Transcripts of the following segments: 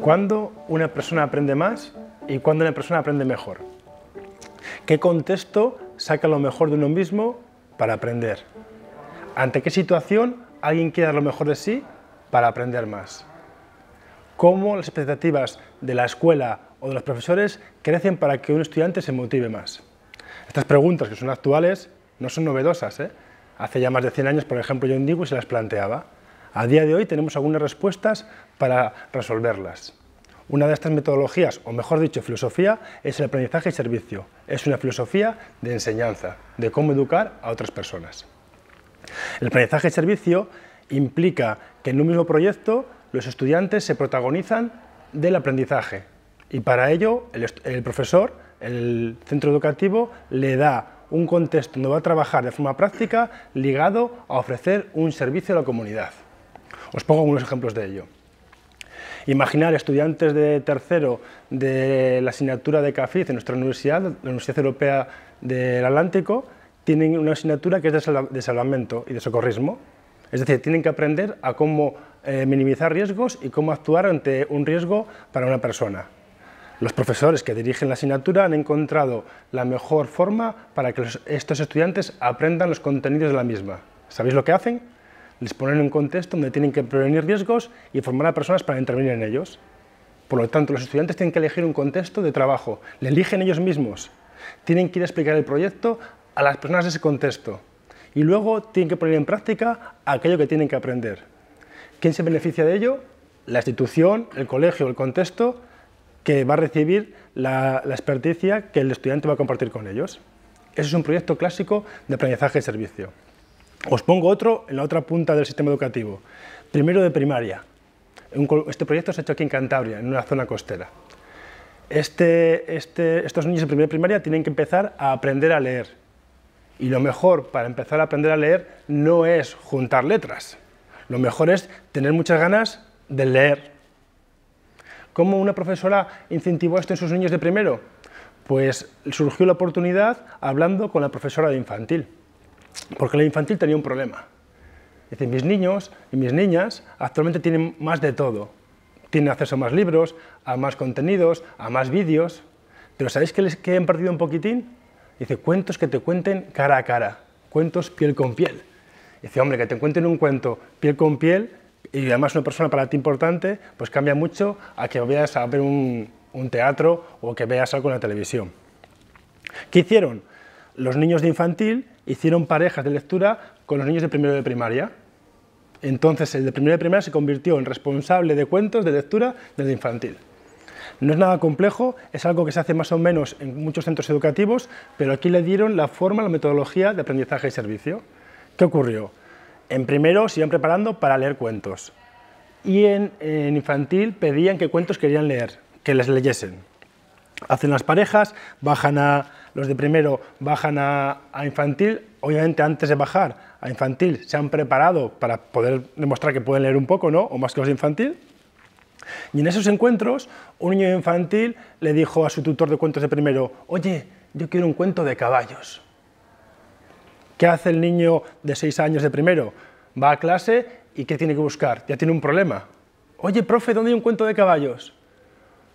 ¿Cuándo una persona aprende más y cuándo una persona aprende mejor? ¿Qué contexto saca lo mejor de uno mismo para aprender? ¿Ante qué situación alguien quiere dar lo mejor de sí para aprender más. Cómo las expectativas de la escuela o de los profesores crecen para que un estudiante se motive más. Estas preguntas, que son actuales, no son novedosas. ¿eh? Hace ya más de 100 años, por ejemplo, John Dewey se las planteaba. A día de hoy tenemos algunas respuestas para resolverlas. Una de estas metodologías, o mejor dicho, filosofía, es el aprendizaje y servicio. Es una filosofía de enseñanza, de cómo educar a otras personas. El aprendizaje de servicio implica que en un mismo proyecto los estudiantes se protagonizan del aprendizaje y para ello el, profesor, el centro educativo, le da un contexto donde va a trabajar de forma práctica ligado a ofrecer un servicio a la comunidad. Os pongo algunos ejemplos de ello. Imaginar estudiantes de tercero de la asignatura de CAFID en nuestra universidad, la Universidad Europea del Atlántico, tienen una asignatura que es de, salvamento y de socorrismo. Es decir, tienen que aprender a cómo eh, minimizar riesgos y cómo actuar ante un riesgo para una persona. Los profesores que dirigen la asignatura han encontrado la mejor forma para que estos estudiantes aprendan los contenidos de la misma. ¿Sabéis lo que hacen? Les ponen en un contexto donde tienen que prevenir riesgos y formar a personas para intervenir en ellos. Por lo tanto, los estudiantes tienen que elegir un contexto de trabajo, le eligen ellos mismos. Tienen que ir a explicar el proyecto a las personas de ese contexto y luego tienen que poner en práctica aquello que tienen que aprender. ¿Quién se beneficia de ello? La institución, el colegio, el contexto que va a recibir la, la experticia que el estudiante va a compartir con ellos. Eso es un proyecto clásico de aprendizaje y servicio. Os pongo otro en la otra punta del sistema educativo. Primero de primaria. Este proyecto se ha hecho aquí en Cantabria, en una zona costera. Este, este, estos niños de primera primaria tienen que empezar a aprender a leer y lo mejor para empezar a aprender a leer no es juntar letras. Lo mejor es tener muchas ganas de leer. ¿Cómo una profesora incentivó esto en sus niños de primero? Pues surgió la oportunidad hablando con la profesora de infantil, porque la infantil tenía un problema. Dice, mis niños y mis niñas actualmente tienen más de todo. Tienen acceso a más libros, a más contenidos, a más vídeos. Pero ¿sabéis que les que han perdido un poquitín? Dice, cuentos que te cuenten cara a cara, cuentos piel con piel. Dice, hombre, que te cuenten un cuento piel con piel y además una persona para ti importante, pues cambia mucho a que vayas a ver un, teatro o que veas algo en la televisión. ¿Qué hicieron? Los niños de infantil hicieron parejas de lectura con los niños de primero de primaria. Entonces el de primero de primaria se convirtió en responsable de cuentos de lectura del infantil. No es nada complejo, es algo que se hace más o menos en muchos centros educativos, pero aquí le dieron la forma, la metodología de aprendizaje y servicio. ¿Qué ocurrió? En primero se iban preparando para leer cuentos y en, infantil pedían qué cuentos querían leer, que les leyesen. Hacen las parejas, bajan a los de primero, bajan a, a infantil, obviamente antes de bajar a infantil se han preparado para poder demostrar que pueden leer un poco, ¿no? O más que los de infantil y en esos encuentros, un niño infantil le dijo a su tutor de cuentos de primero, oye, yo quiero un cuento de caballos. ¿Qué hace el niño de seis años de primero? Va a clase y ¿qué tiene que buscar? Ya tiene un problema. Oye, profe, ¿dónde hay un cuento de caballos?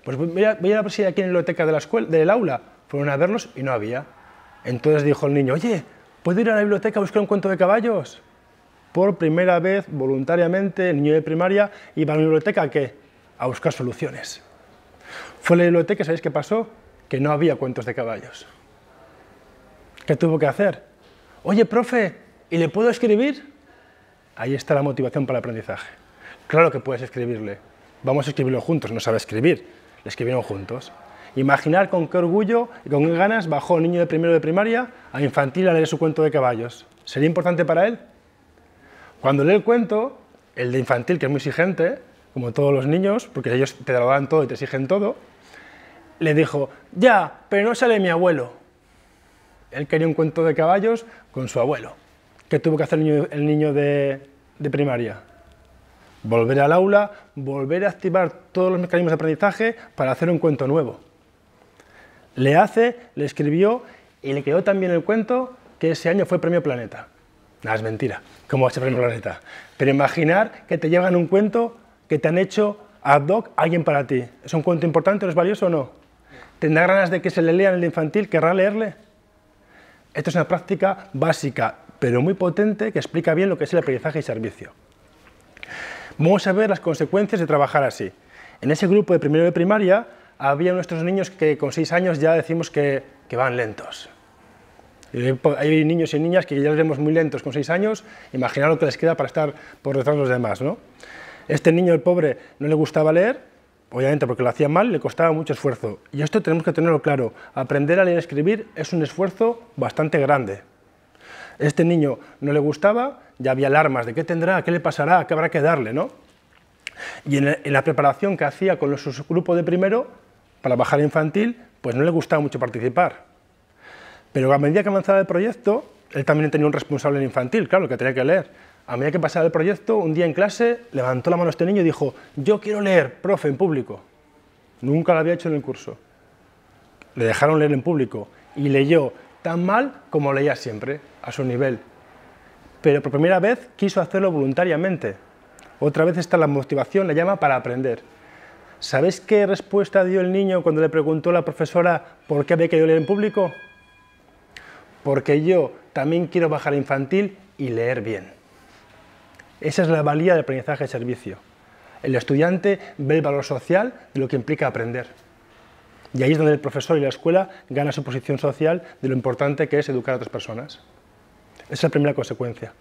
Pues voy a, ver aquí en la biblioteca de la escuela, del aula. Fueron a verlos y no había. Entonces dijo el niño, oye, ¿puedo ir a la biblioteca a buscar un cuento de caballos? Por primera vez, voluntariamente, el niño de primaria iba a la biblioteca que a buscar soluciones. Fue a la biblioteca, ¿sabéis qué pasó? Que no había cuentos de caballos. ¿Qué tuvo que hacer? Oye, profe, ¿y le puedo escribir? Ahí está la motivación para el aprendizaje. Claro que puedes escribirle. Vamos a escribirlo juntos. No sabe escribir. Le escribieron juntos. Imaginar con qué orgullo y con qué ganas bajó un niño de primero de primaria a infantil a leer su cuento de caballos. ¿Sería importante para él? Cuando lee el cuento, el de infantil, que es muy exigente, como todos los niños, porque ellos te lo dan todo y te exigen todo, le dijo, ya, pero no sale mi abuelo. Él quería un cuento de caballos con su abuelo. ¿Qué tuvo que hacer el niño, de, de primaria? Volver al aula, volver a activar todos los mecanismos de aprendizaje para hacer un cuento nuevo. Le hace, le escribió y le quedó también el cuento que ese año fue Premio Planeta. Nada, es mentira, ¿cómo va a ser Premio Planeta? Pero imaginar que te llevan un cuento que te han hecho ad hoc alguien para ti. ¿Es un cuento importante? ¿No es valioso o no? ¿Tendrá ganas de que se le lea en el infantil? ¿Querrá leerle? Esto es una práctica básica, pero muy potente, que explica bien lo que es el aprendizaje y servicio. Vamos a ver las consecuencias de trabajar así. En ese grupo de primero de primaria había nuestros niños que con seis años ya decimos que, van lentos. Hay niños y niñas que ya los vemos muy lentos con seis años, imaginar lo que les queda para estar por detrás de los demás. ¿no? Este niño, el pobre, no le gustaba leer, obviamente porque lo hacía mal, le costaba mucho esfuerzo. Y esto tenemos que tenerlo claro. Aprender a leer y escribir es un esfuerzo bastante grande. Este niño no le gustaba, ya había alarmas de qué tendrá, qué le pasará, qué habrá que darle, ¿no? Y en, la preparación que hacía con los grupos de primero, para bajar infantil, pues no le gustaba mucho participar. Pero a medida que avanzaba el proyecto, él también tenía un responsable en infantil, claro, que tenía que leer a medida que pasaba el proyecto, un día en clase levantó la mano este niño y dijo, yo quiero leer, profe, en público. Nunca lo había hecho en el curso. Le dejaron leer en público y leyó tan mal como leía siempre, a su nivel. Pero por primera vez quiso hacerlo voluntariamente. Otra vez está la motivación, la llama para aprender. ¿Sabéis qué respuesta dio el niño cuando le preguntó la profesora por qué había querido leer en público? Porque yo también quiero bajar infantil y leer bien. Esa es la valía del aprendizaje de servicio. El estudiante ve el valor social de lo que implica aprender. Y ahí es donde el profesor y la escuela ganan su posición social de lo importante que es educar a otras personas. Esa es la primera consecuencia.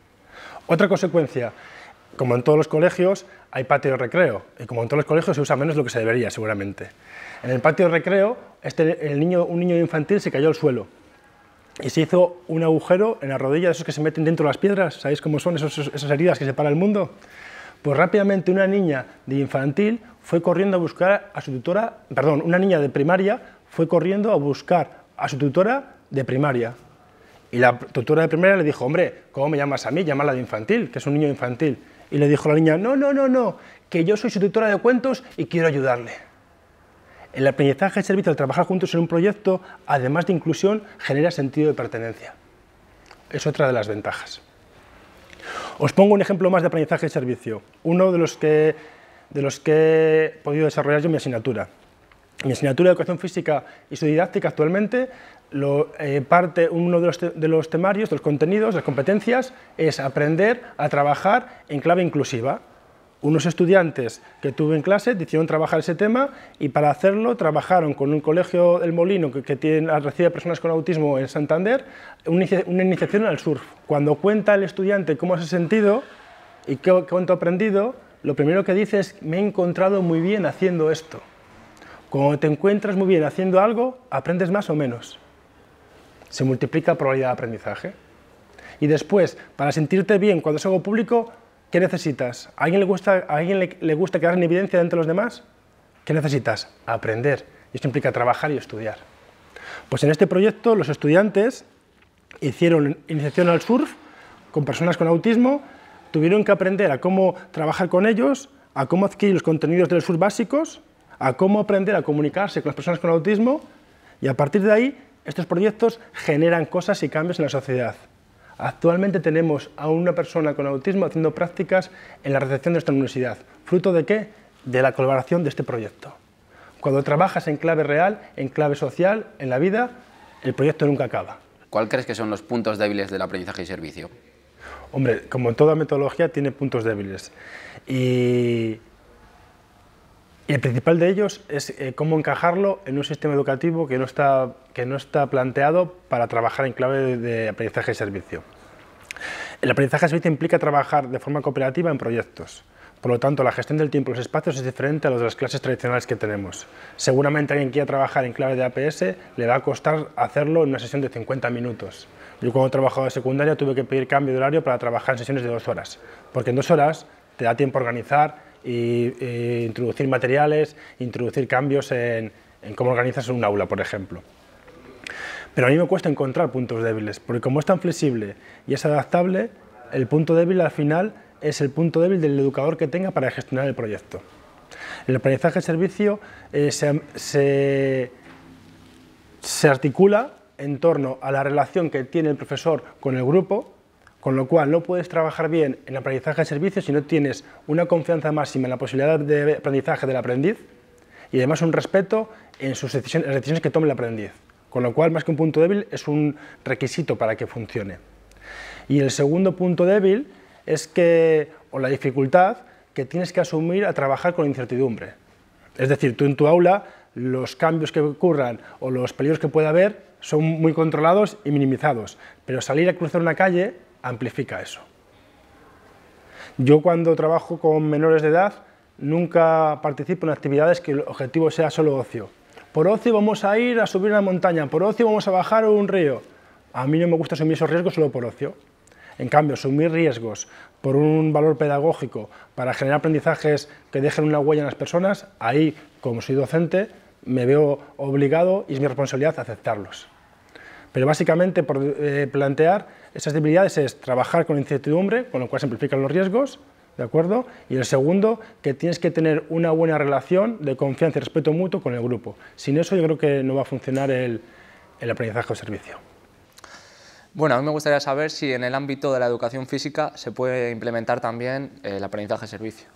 Otra consecuencia, como en todos los colegios, hay patio de recreo. Y como en todos los colegios se usa menos lo que se debería, seguramente. En el patio de recreo, este, el un niño infantil se cayó al suelo y se hizo un agujero en la rodilla de esos que se meten dentro de las piedras. ¿Sabéis cómo son esas heridas que separa el mundo? Pues rápidamente una niña de infantil fue corriendo a buscar a su tutora, perdón, una niña de primaria fue corriendo a buscar a su tutora de primaria. Y la tutora de primaria le dijo, hombre, ¿cómo me llamas a mí? Llámala de infantil, que es un niño infantil. Y le dijo la niña, no, no, no, no, que yo soy su tutora de cuentos y quiero ayudarle. El aprendizaje de servicio, al trabajar juntos en un proyecto, además de inclusión, genera sentido de pertenencia. Es otra de las ventajas. Os pongo un ejemplo más de aprendizaje de servicio, uno de los que, de los que he podido desarrollar yo en mi asignatura. Mi asignatura de Educación Física y su didáctica actualmente lo, eh, parte uno de los, temarios, de los contenidos, las competencias, es aprender a trabajar en clave inclusiva unos estudiantes que tuve en clase decidieron trabajar ese tema y para hacerlo trabajaron con un colegio del Molino que, tiene, recibe personas con autismo en Santander, una, iniciación al surf. Cuando cuenta el estudiante cómo se ha sentido y qué, cuánto ha aprendido, lo primero que dice es me he encontrado muy bien haciendo esto. Cuando te encuentras muy bien haciendo algo, aprendes más o menos. Se multiplica la probabilidad de aprendizaje. Y después, para sentirte bien cuando es algo público, ¿Qué necesitas? ¿A alguien le gusta, alguien le, gusta quedar en evidencia entre los demás? ¿Qué necesitas? Aprender. Y esto implica trabajar y estudiar. Pues en este proyecto los estudiantes hicieron iniciación al surf con personas con autismo, tuvieron que aprender a cómo trabajar con ellos, a cómo adquirir los contenidos del surf básicos, a cómo aprender a comunicarse con las personas con autismo y a partir de ahí estos proyectos generan cosas y cambios en la sociedad. Actualmente tenemos a una persona con autismo haciendo prácticas en la recepción de nuestra universidad. ¿Fruto de qué? De la colaboración de este proyecto. Cuando trabajas en clave real, en clave social, en la vida, el proyecto nunca acaba. ¿Cuál crees que son los puntos débiles del aprendizaje y servicio? Hombre, como en toda metodología, tiene puntos débiles. Y, el principal de ellos es eh, cómo encajarlo en un sistema educativo que no está que no está planteado para trabajar en clave de aprendizaje y servicio. El aprendizaje y servicio implica trabajar de forma cooperativa en proyectos. Por lo tanto, la gestión del tiempo y los espacios es diferente a los de las clases tradicionales que tenemos. Seguramente alguien quiera trabajar en clave de APS le va a costar hacerlo en una sesión de 50 minutos. Yo cuando trabajaba de secundaria tuve que pedir cambio de horario para trabajar en sesiones de dos horas, porque en dos horas te da tiempo a organizar e, introducir materiales, introducir cambios en cómo organizas un aula, por ejemplo. Pero a mí me cuesta encontrar puntos débiles, porque como es tan flexible y es adaptable, el punto débil al final es el punto débil del educador que tenga para gestionar el proyecto. El aprendizaje de servicio eh, se, articula en torno a la relación que tiene el profesor con el grupo, con lo cual no puedes trabajar bien en el aprendizaje de servicio si no tienes una confianza máxima en la posibilidad de aprendizaje del aprendiz y además un respeto en sus decisiones, las decisiones que tome el aprendiz. Con lo cual, más que un punto débil, es un requisito para que funcione. Y el segundo punto débil es que, o la dificultad que tienes que asumir a trabajar con incertidumbre. Es decir, tú en tu aula los cambios que ocurran o los peligros que pueda haber son muy controlados y minimizados, pero salir a cruzar una calle amplifica eso. Yo cuando trabajo con menores de edad nunca participo en actividades que el objetivo sea solo ocio, por ocio vamos a ir a subir una montaña, por ocio vamos a bajar un río. A mí no me gusta asumir esos riesgos solo por ocio. En cambio, asumir riesgos por un valor pedagógico para generar aprendizajes que dejen una huella en las personas, ahí, como soy docente, me veo obligado y es mi responsabilidad aceptarlos. Pero básicamente, por eh, plantear esas debilidades es trabajar con incertidumbre, con lo cual se amplifican los riesgos, ¿de acuerdo? Y el segundo, que tienes que tener una buena relación de confianza y respeto mutuo con el grupo. Sin eso yo creo que no va a funcionar el, aprendizaje o servicio. Bueno, a mí me gustaría saber si en el ámbito de la educación física se puede implementar también eh, el aprendizaje servicio.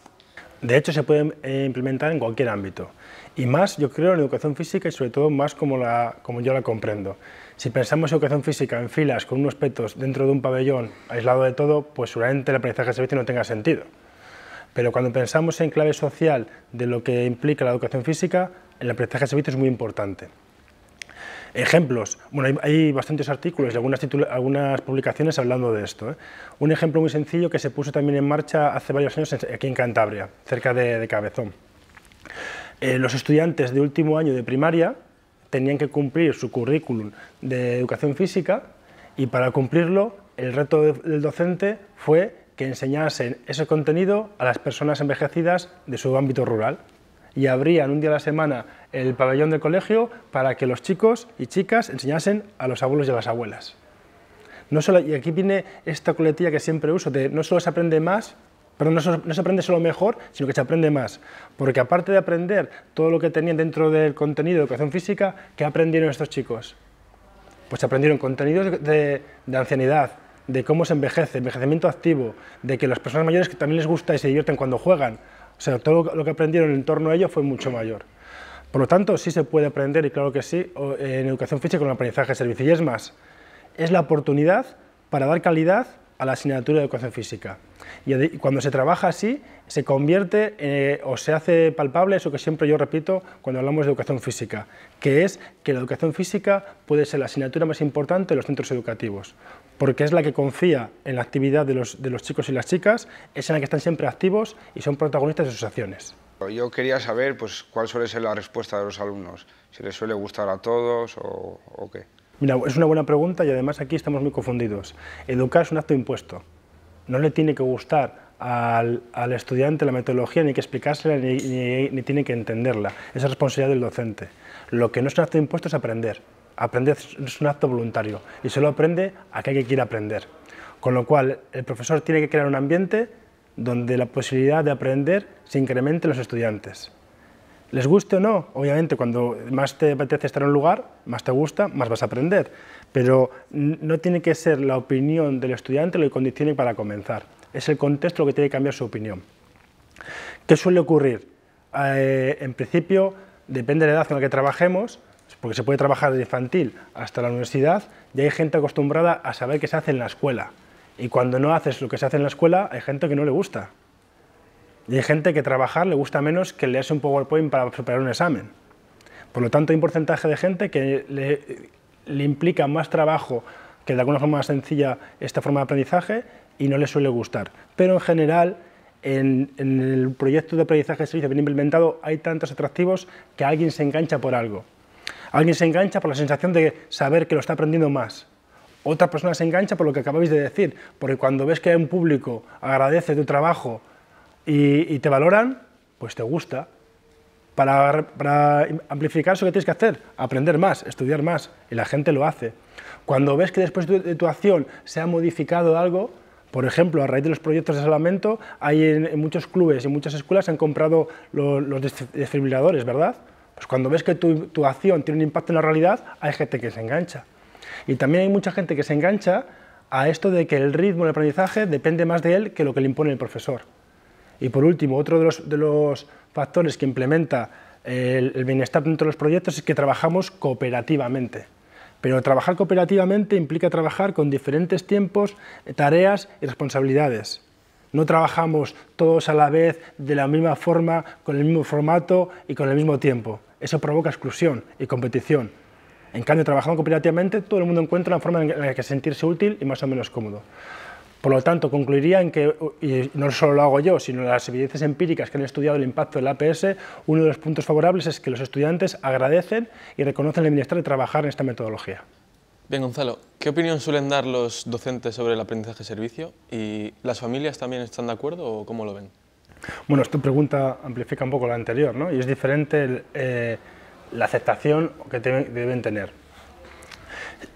De hecho, se puede eh, implementar en cualquier ámbito. Y más, yo creo, en educación física y sobre todo más como yo la comprendo. Si pensamos educación física en filas con unos petos dentro de un pabellón aislado de todo, pues seguramente el aprendizaje de servicio no tenga sentido. Pero cuando pensamos en clave social de lo que implica la educación física, el aprendizaje de servicio es muy importante. Ejemplos, bueno, hay, bastantes artículos y algunas, publicaciones hablando de esto. ¿eh? Un ejemplo muy sencillo que se puso también en marcha hace varios años aquí en Cantabria, cerca de, Cabezón. Eh, los estudiantes de último año de primaria tenían que cumplir su currículum de educación física y para cumplirlo el reto del docente fue que enseñasen ese contenido a las personas envejecidas de su ámbito rural y abrían un día a la semana el pabellón del colegio para que los chicos y chicas enseñasen a los abuelos y a las abuelas. No solo, y aquí viene esta coletilla que siempre uso, de no solo se aprende más, pero no, se aprende solo mejor, sino que se aprende más. Porque aparte de aprender todo lo que tenían dentro del contenido de educación física, ¿qué aprendieron estos chicos? Pues aprendieron contenidos de, de ancianidad, de cómo se envejece, envejecimiento activo, de que las personas mayores que también les gusta y se divierten cuando juegan. O sea, todo lo que aprendieron en torno a ello fue mucho mayor. Por lo tanto, sí se puede aprender, y claro que sí, en educación física con el aprendizaje de servicio. Y es más, es la oportunidad para dar calidad a la asignatura de educación física. Y cuando se trabaja así, se convierte eh, o se hace palpable eso que siempre yo repito cuando hablamos de educación física, que es que la educación física puede ser la asignatura más importante de los centros educativos, porque es la que confía en la actividad de los, chicos y las chicas, es en la que están siempre activos y son protagonistas de sus acciones. Yo quería saber pues, cuál suele ser la respuesta de los alumnos, si les suele gustar a todos o, o qué es una buena pregunta y además aquí estamos muy confundidos. Educar es un acto impuesto. No le tiene que gustar al, estudiante la metodología, ni que explicársela, ni, tiene que entenderla. Esa es responsabilidad del docente. Lo que no es un acto impuesto es aprender. Aprender es un acto voluntario y solo aprende aquel que quiere aprender. Con lo cual, el profesor tiene que crear un ambiente donde la posibilidad de aprender se incremente en los estudiantes les guste o no, obviamente cuando más te apetece estar en un lugar, más te gusta, más vas a aprender, pero no tiene que ser la opinión del estudiante lo que condicione para comenzar, es el contexto lo que tiene que cambiar su opinión. ¿Qué suele ocurrir? Eh, en principio, depende de la edad en la que trabajemos, porque se puede trabajar de infantil hasta la universidad, y hay gente acostumbrada a saber qué se hace en la escuela, y cuando no haces lo que se hace en la escuela, hay gente que no le gusta. Y hay gente que trabajar le gusta menos que leerse un PowerPoint para preparar un examen. Por lo tanto, hay un porcentaje de gente que le, implica más trabajo que de alguna forma sencilla esta forma de aprendizaje y no le suele gustar. Pero en general, en, el proyecto de aprendizaje de servicio bien implementado hay tantos atractivos que alguien se engancha por algo. Alguien se engancha por la sensación de saber que lo está aprendiendo más. Otra persona se engancha por lo que acabáis de decir, porque cuando ves que hay un público agradece tu trabajo y, te valoran, pues te gusta. Para, amplificar eso que tienes que hacer, aprender más, estudiar más, y la gente lo hace. Cuando ves que después de tu, acción se ha modificado algo, por ejemplo, a raíz de los proyectos de Salamento, hay en, muchos clubes y muchas escuelas han comprado los desfibriladores, ¿verdad? Pues cuando ves que tu, tu acción tiene un impacto en la realidad, hay gente que se engancha. Y también hay mucha gente que se engancha a esto de que el ritmo del aprendizaje depende más de él que lo que le impone el profesor. Y por último, otro de los, factores que implementa el, el, bienestar dentro de los proyectos es que trabajamos cooperativamente. Pero trabajar cooperativamente implica trabajar con diferentes tiempos, tareas y responsabilidades. No trabajamos todos a la vez, de la misma forma, con el mismo formato y con el mismo tiempo. Eso provoca exclusión y competición. En cambio, trabajando cooperativamente, todo el mundo encuentra una forma en la que sentirse útil y más o menos cómodo. Por lo tanto, concluiría en que, y no solo lo hago yo, sino las evidencias empíricas que han estudiado el impacto del APS, uno de los puntos favorables es que los estudiantes agradecen y reconocen el bienestar de trabajar en esta metodología. Bien, Gonzalo, ¿qué opinión suelen dar los docentes sobre el aprendizaje-servicio? ¿Y las familias también están de acuerdo o cómo lo ven? Bueno, esta pregunta amplifica un poco la anterior, ¿no? Y es diferente eh, la aceptación que deben tener.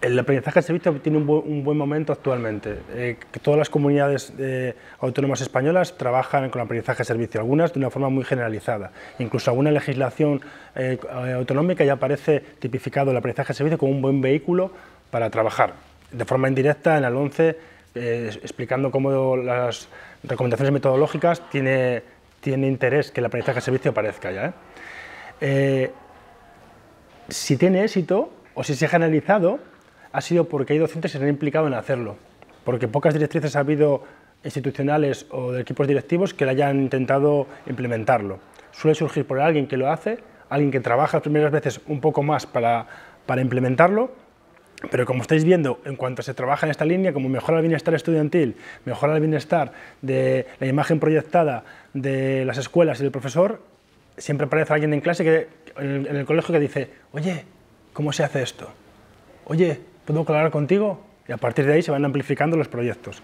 El aprendizaje de servicio tiene un, buen momento actualmente. Eh, todas las comunidades eh, autónomas españolas trabajan con el aprendizaje de servicio, algunas de una forma muy generalizada. Incluso alguna legislación eh, autonómica ya aparece tipificado el aprendizaje de servicio como un buen vehículo para trabajar. De forma indirecta, en el 11, explicando cómo las recomendaciones metodológicas tiene, interés que el aprendizaje de servicio aparezca ya. si tiene éxito o si se ha generalizado, ha sido porque hay docentes que se han implicado en hacerlo, porque pocas directrices ha habido institucionales o de equipos directivos que la hayan intentado implementarlo. Suele surgir por alguien que lo hace, alguien que trabaja las primeras veces un poco más para, para implementarlo, pero como estáis viendo, en cuanto se trabaja en esta línea, como mejora el bienestar estudiantil, mejora el bienestar de la imagen proyectada de las escuelas y del profesor, siempre aparece alguien en clase, que, en el colegio, que dice, oye, ¿cómo se hace esto? Oye, puedo colaborar contigo y a partir de ahí se van amplificando los proyectos.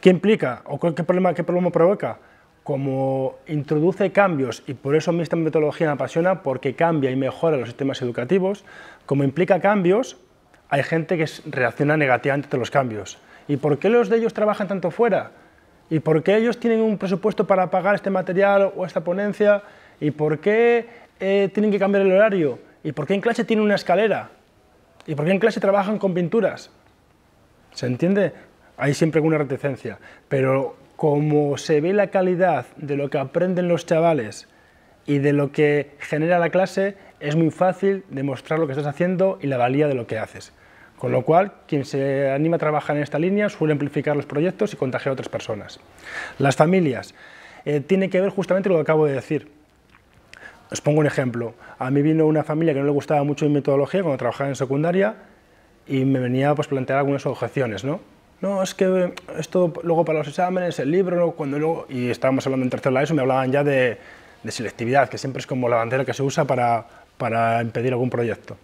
¿Qué implica o qué problema, qué problema provoca? Como introduce cambios, y por eso a mí esta metodología me apasiona, porque cambia y mejora los sistemas educativos, como implica cambios, hay gente que reacciona negativamente a los cambios. ¿Y por qué los de ellos trabajan tanto fuera? ¿Y por qué ellos tienen un presupuesto para pagar este material o esta ponencia? ¿Y por qué eh, tienen que cambiar el horario? ¿Y por qué en clase tienen una escalera? ¿Y por qué en clase trabajan con pinturas? ¿Se entiende? Hay siempre alguna reticencia, pero como se ve la calidad de lo que aprenden los chavales y de lo que genera la clase, es muy fácil demostrar lo que estás haciendo y la valía de lo que haces. Con lo cual, quien se anima a trabajar en esta línea suele amplificar los proyectos y contagiar a otras personas. Las familias. Eh, tiene que ver justamente lo que acabo de decir. Os pongo un ejemplo. A mí vino una familia que no le gustaba mucho mi metodología cuando trabajaba en secundaria y me venía a pues, plantear algunas objeciones, ¿no? No, es que esto luego para los exámenes, el libro, cuando luego... Y estábamos hablando en tercer lado eso, me hablaban ya de, selectividad, que siempre es como la bandera que se usa para, para impedir algún proyecto.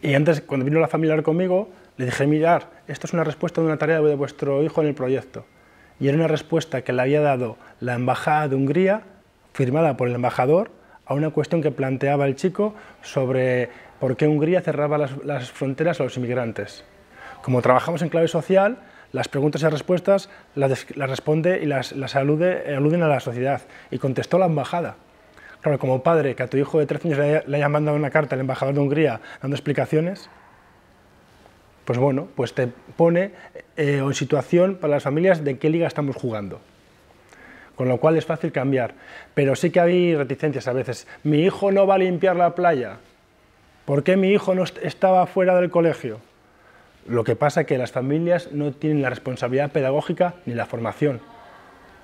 Y antes, cuando vino la familia conmigo, le dije, mirar, esto es una respuesta de una tarea de vuestro hijo en el proyecto. Y era una respuesta que le había dado la Embajada de Hungría, firmada por el embajador, a una cuestión que planteaba el chico sobre por qué Hungría cerraba las, fronteras a los inmigrantes. Como trabajamos en clave social, las preguntas y respuestas las, responde y las, alude, a la sociedad. Y contestó la embajada. Claro, como padre, que a tu hijo de 13 años le, hayas mandado una carta al embajador de Hungría dando explicaciones, pues bueno, pues te pone eh, en situación para las familias de qué liga estamos jugando con lo cual es fácil cambiar. Pero sí que hay reticencias a veces. Mi hijo no va a limpiar la playa. ¿Por qué mi hijo no estaba fuera del colegio? Lo que pasa es que las familias no tienen la responsabilidad pedagógica ni la formación.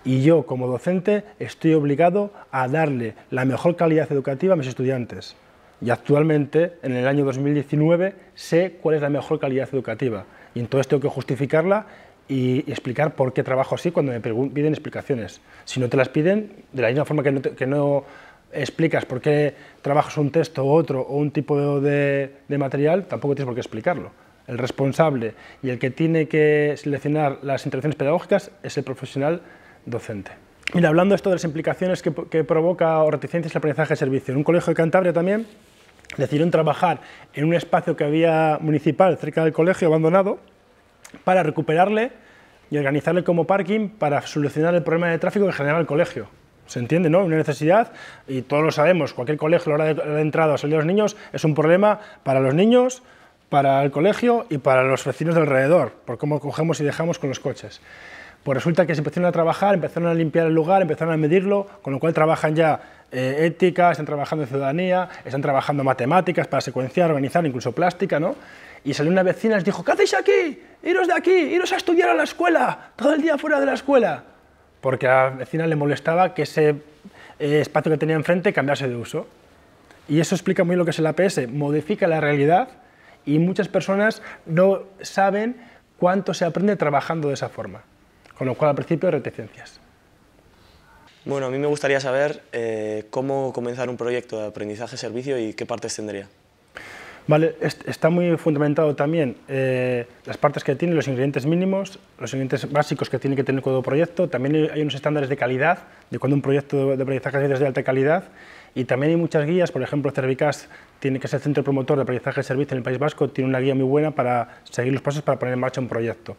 Y yo, como docente, estoy obligado a darle la mejor calidad educativa a mis estudiantes. Y actualmente, en el año 2019, sé cuál es la mejor calidad educativa. Y entonces tengo que justificarla y, explicar por qué trabajo así cuando me piden explicaciones. Si no te las piden, de la misma forma que no, explicas por qué trabajas un texto u otro o un tipo de, material, tampoco tienes por qué explicarlo. El responsable y el que tiene que seleccionar las intervenciones pedagógicas es el profesional docente. y hablando esto de las implicaciones que, provoca o reticencias el aprendizaje de servicio, en un colegio de Cantabria también decidieron trabajar en un espacio que había municipal cerca del colegio abandonado para recuperarle y organizarle como parking para solucionar el problema de tráfico que genera el colegio. ¿Se entiende? ¿no? Una necesidad, y todos lo sabemos, cualquier colegio a la hora de, la entrada o salida de los niños es un problema para los niños, para el colegio y para los vecinos del alrededor, por cómo cogemos y dejamos con los coches. Pues resulta que se empezaron a trabajar, empezaron a limpiar el lugar, empezaron a medirlo, con lo cual trabajan ya eh, ética, están trabajando en ciudadanía, están trabajando matemáticas para secuenciar, organizar, incluso plástica, ¿no? Y salió una vecina y les dijo, ¿qué hacéis aquí? Iros de aquí, iros a estudiar a la escuela, todo el día fuera de la escuela. Porque a la vecina le molestaba que ese eh, espacio que tenía enfrente cambiase de uso. Y eso explica muy lo que es el APS, modifica la realidad y muchas personas no saben cuánto se aprende trabajando de esa forma. Con lo cual al principio reticencias. Bueno, a mí me gustaría saber eh, cómo comenzar un proyecto de aprendizaje-servicio y qué partes tendría. Vale, está muy fundamentado también eh, las partes que tiene, los ingredientes mínimos, los ingredientes básicos que tiene que tener todo proyecto, también hay unos estándares de calidad, de cuando un proyecto de aprendizaje es de alta calidad, y también hay muchas guías, por ejemplo, Cervicas tiene que ser el centro promotor de aprendizaje de servicio en el País Vasco, tiene una guía muy buena para seguir los pasos para poner en marcha un proyecto.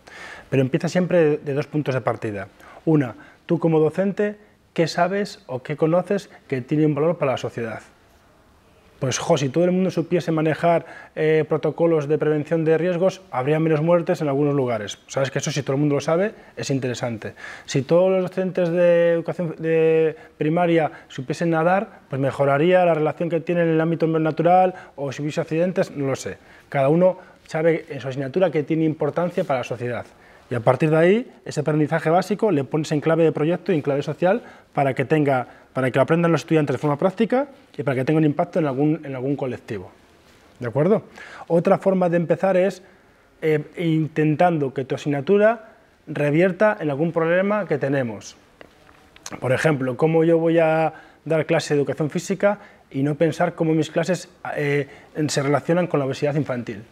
Pero empieza siempre de dos puntos de partida. Una, tú como docente, ¿qué sabes o qué conoces que tiene un valor para la sociedad? Pues jo, si todo el mundo supiese manejar eh, protocolos de prevención de riesgos, habría menos muertes en algunos lugares. Sabes que eso si todo el mundo lo sabe es interesante. Si todos los docentes de educación de primaria supiesen nadar, pues mejoraría la relación que tienen en el ámbito natural o si hubiese accidentes, no lo sé. Cada uno sabe en su asignatura que tiene importancia para la sociedad. Y a partir de ahí, ese aprendizaje básico le pones en clave de proyecto y en clave social para que, tenga, para que lo aprendan los estudiantes de forma práctica y para que tenga un impacto en algún, en algún colectivo. ¿De acuerdo? Otra forma de empezar es eh, intentando que tu asignatura revierta en algún problema que tenemos. Por ejemplo, ¿cómo yo voy a dar clase de educación física y no pensar cómo mis clases eh, se relacionan con la obesidad infantil?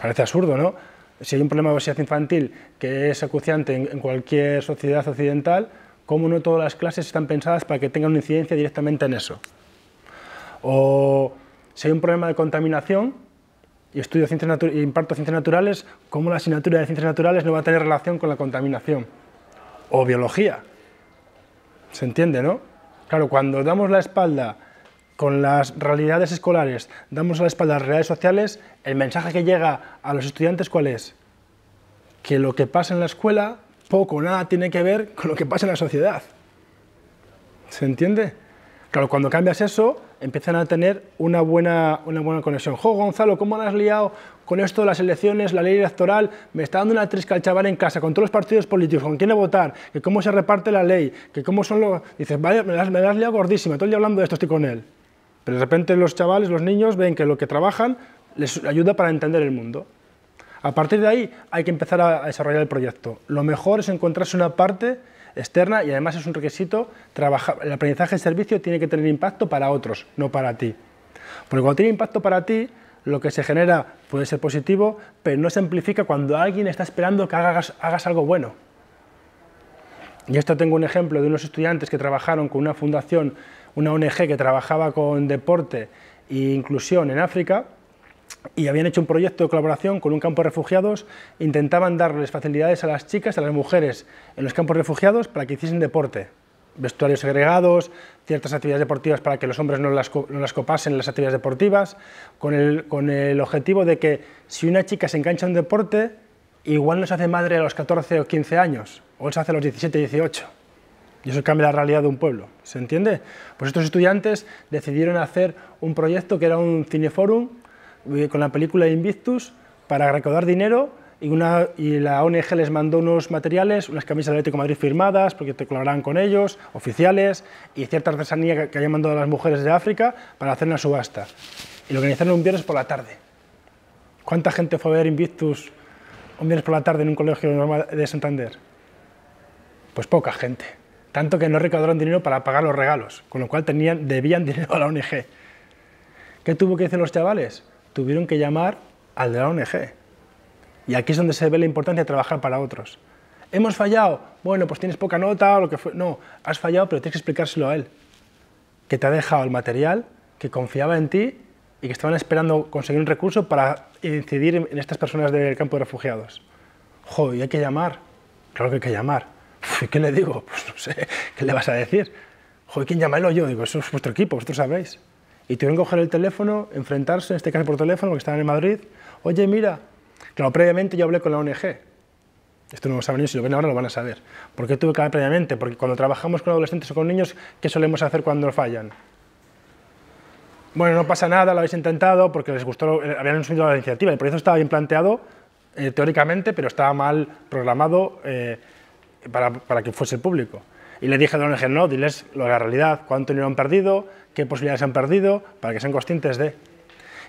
Parece absurdo, ¿no? si hay un problema de obesidad infantil que es acuciante en, cualquier sociedad occidental, ¿cómo no todas las clases están pensadas para que tengan una incidencia directamente en eso? O si hay un problema de contaminación, y estudio ciencias y imparto ciencias naturales, cómo la asignatura de ciencias naturales no va a tener relación con la contaminación. O biología. ¿Se entiende, no? Claro, cuando damos la espalda con las realidades escolares damos a la espalda a las realidades sociales, el mensaje que llega a los estudiantes cuál es? Que lo que pasa en la escuela poco o nada tiene que ver con lo que pasa en la sociedad. ¿Se entiende? Claro, cuando cambias eso, empiezan a tener una buena, conexión. Jo, Gonzalo, ¿cómo lo has liado con esto de las elecciones, la ley electoral? Me está dando una trisca al chaval en casa, con todos los partidos políticos, con quién votar, que cómo se reparte la ley, que cómo son los... Dices, me has, liado gordísima, todo el hablando de esto estoy con él. Pero de repente los chavales, los niños, ven que lo que trabajan les ayuda para entender el mundo. A partir de ahí hay que empezar a desarrollar el proyecto. Lo mejor es encontrarse una parte externa y además es un requisito, trabajar, el aprendizaje en servicio tiene que tener impacto para otros, no para ti. Porque cuando tiene impacto para ti, lo que se genera puede ser positivo, pero no se amplifica cuando alguien está esperando que hagas, hagas algo bueno. Y esto tengo un ejemplo de unos estudiantes que trabajaron con una fundación una ONG que trabajaba con deporte e inclusión en África y habían hecho un proyecto de colaboración con un campo de refugiados, intentaban darles facilidades a las chicas, a las mujeres en los campos refugiados para que hiciesen deporte, vestuarios segregados, ciertas actividades deportivas para que los hombres no las, no las copasen las actividades deportivas, con el, con el objetivo de que si una chica se engancha en un deporte, igual no se hace madre a los 14 o 15 años, o se hace a los 17 o 18 y eso cambia la realidad de un pueblo, ¿se entiende? Pues estos estudiantes decidieron hacer un proyecto que era un cineforum eh, con la película Invictus para recaudar dinero y, la ONG les mandó unos materiales, unas camisas de Atlético de Madrid firmadas, porque te colaboraban con ellos, oficiales, y cierta artesanía que, que habían mandado las mujeres de África para hacer una subasta. Y lo organizaron un viernes por la tarde. ¿Cuánta gente fue a ver Invictus un viernes por la tarde en un colegio de Santander? Pues poca gente tanto que no recaudaron dinero para pagar los regalos, con lo cual tenían, debían dinero a la ONG. ¿Qué tuvo que hacer los chavales? Tuvieron que llamar al de la ONG. Y aquí es donde se ve la importancia de trabajar para otros. Hemos fallado. Bueno, pues tienes poca nota o lo que fue. No, has fallado, pero tienes que explicárselo a él. Que te ha dejado el material, que confiaba en ti y que estaban esperando conseguir un recurso para incidir en estas personas del campo de refugiados. Joder, hay que llamar. Claro que hay que llamar. qué le digo? Pues no sé, ¿qué le vas a decir? Joder, ¿quién llama? yo. Digo, eso es vuestro equipo, vosotros sabéis. Y tuvieron que coger el teléfono, enfrentarse, en este caso por teléfono, que estaban en Madrid. Oye, mira, claro, previamente yo hablé con la ONG. Esto no lo saben ellos, si lo ven ahora lo van a saber. ¿Por qué tuve que hablar previamente? Porque cuando trabajamos con adolescentes o con niños, ¿qué solemos hacer cuando fallan? Bueno, no pasa nada, lo habéis intentado, porque les gustó, eh, habían subido la iniciativa. El proyecto estaba bien planteado, eh, teóricamente, pero estaba mal programado. Eh, para, que fuese público. Y le dije a Don ONG, no, diles lo de la realidad, cuánto dinero han perdido, qué posibilidades han perdido, para que sean conscientes de...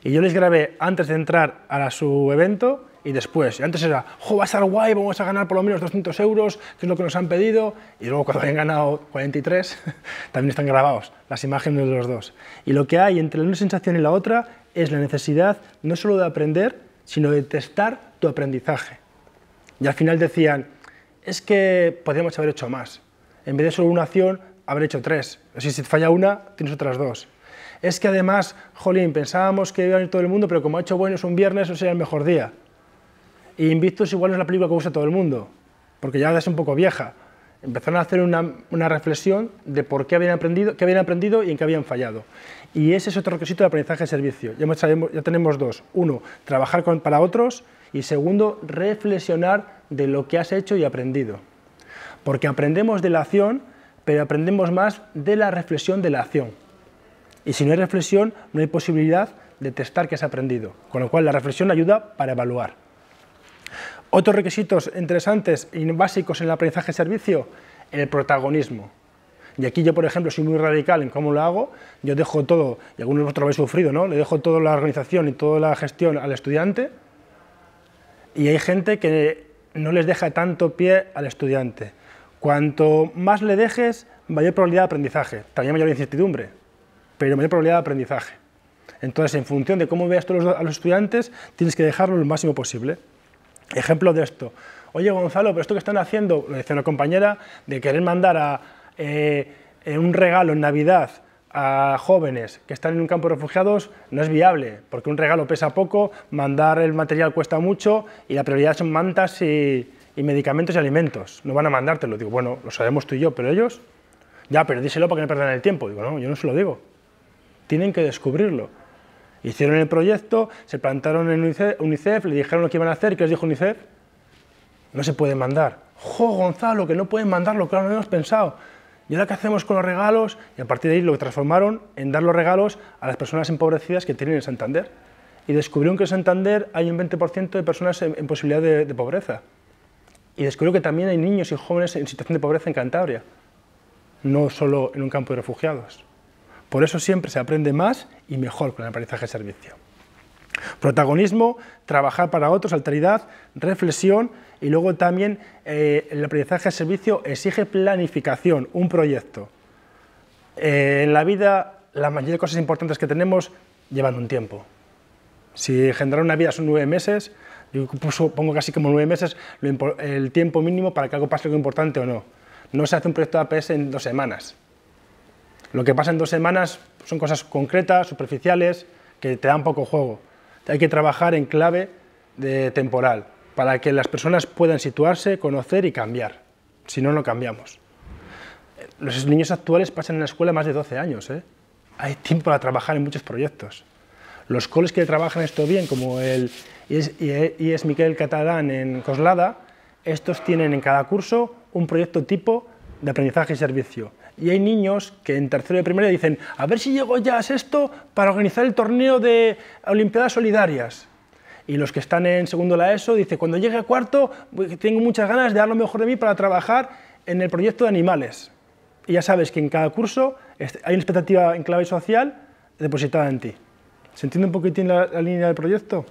Y yo les grabé antes de entrar a su evento y después. Y antes era, jo, va a estar guay, vamos a ganar por lo menos 200 euros, que es lo que nos han pedido. Y luego cuando han ganado 43, también están grabados las imágenes de los dos. Y lo que hay entre la una sensación y la otra es la necesidad no solo de aprender, sino de testar tu aprendizaje. Y al final decían, es que podríamos haber hecho más. En vez de solo una acción, haber hecho tres. si falla una, tienes otras dos. Es que además, jolín, pensábamos que iba a venir todo el mundo, pero como ha hecho bueno es un viernes, eso sería el mejor día. Y Invictus igual es la película que usa todo el mundo, porque ya es un poco vieja. Empezaron a hacer una, reflexión de por qué habían aprendido, qué habían aprendido y en qué habían fallado. Y ese es otro requisito de aprendizaje de servicio. Ya, tenemos dos. Uno, trabajar para otros y segundo, reflexionar de lo que has hecho y aprendido. Porque aprendemos de la acción, pero aprendemos más de la reflexión de la acción. Y si no hay reflexión, no hay posibilidad de testar que has aprendido. Con lo cual, la reflexión ayuda para evaluar. Otros requisitos interesantes y básicos en el aprendizaje de servicio, el protagonismo. Y aquí yo, por ejemplo, soy muy radical en cómo lo hago. Yo dejo todo, y algunos de vosotros lo habéis sufrido, ¿no? Le dejo toda la organización y toda la gestión al estudiante. Y hay gente que no les deja tanto pie al estudiante. Cuanto más le dejes, mayor probabilidad de aprendizaje, también mayor incertidumbre, pero mayor probabilidad de aprendizaje. Entonces, en función de cómo veas a los estudiantes, tienes que dejarlo lo máximo posible. Ejemplo de esto. Oye, Gonzalo, pero esto que están haciendo, lo decía una compañera, de querer mandar eh, eh, un regalo en Navidad a jóvenes que están en un campo de refugiados no es viable, porque un regalo pesa poco, mandar el material cuesta mucho y la prioridad son mantas y, medicamentos y alimentos. No van a mandártelo. Digo, bueno, lo sabemos tú y yo, pero ellos, ya, pero díselo para que no pierdan el tiempo. Digo, no, yo no se lo digo. Tienen que descubrirlo. Hicieron el proyecto, se plantaron en UNICEF, le dijeron lo que iban a hacer, ¿qué les dijo UNICEF? No se puede mandar. ¡Jo, Gonzalo, que no pueden mandarlo, claro, no hemos pensado! ¿Y ahora qué hacemos con los regalos? Y a partir de ahí lo transformaron en dar los regalos a las personas empobrecidas que tienen en Santander. Y descubrieron que en Santander hay un 20% de personas en, posibilidad de, pobreza. Y descubrió que también hay niños y jóvenes en situación de pobreza en Cantabria, no solo en un campo de refugiados. Por eso siempre se aprende más y mejor con el aprendizaje de servicio. Protagonismo, trabajar para otros, alteridad, reflexión, y luego también eh, el aprendizaje de servicio exige planificación, un proyecto. Eh, en la vida, la mayoría de cosas importantes que tenemos llevan un tiempo. Si generar una vida son nueve meses, yo pongo casi como nueve meses el tiempo mínimo para que algo pase algo importante o no. No se hace un proyecto de APS en dos semanas. Lo que pasa en dos semanas son cosas concretas, superficiales, que te dan poco juego. Hay que trabajar en clave temporal para que las personas puedan situarse, conocer y cambiar. Si no, no cambiamos. Los niños actuales pasan en la escuela más de 12 años. ¿eh? Hay tiempo para trabajar en muchos proyectos. Los coles que trabajan esto bien, como el IES e, Miquel Catalán en Coslada, estos tienen en cada curso un proyecto tipo de aprendizaje y servicio. Y hay niños que en tercero de primaria dicen, a ver si llego ya a esto para organizar el torneo de Olimpiadas Solidarias. Y los que están en segundo la ESO, dice, cuando llegue a cuarto, tengo muchas ganas de dar lo mejor de mí para trabajar en el proyecto de animales. Y ya sabes que en cada curso hay una expectativa en clave social depositada en ti. ¿Se entiende un poquitín la línea del proyecto?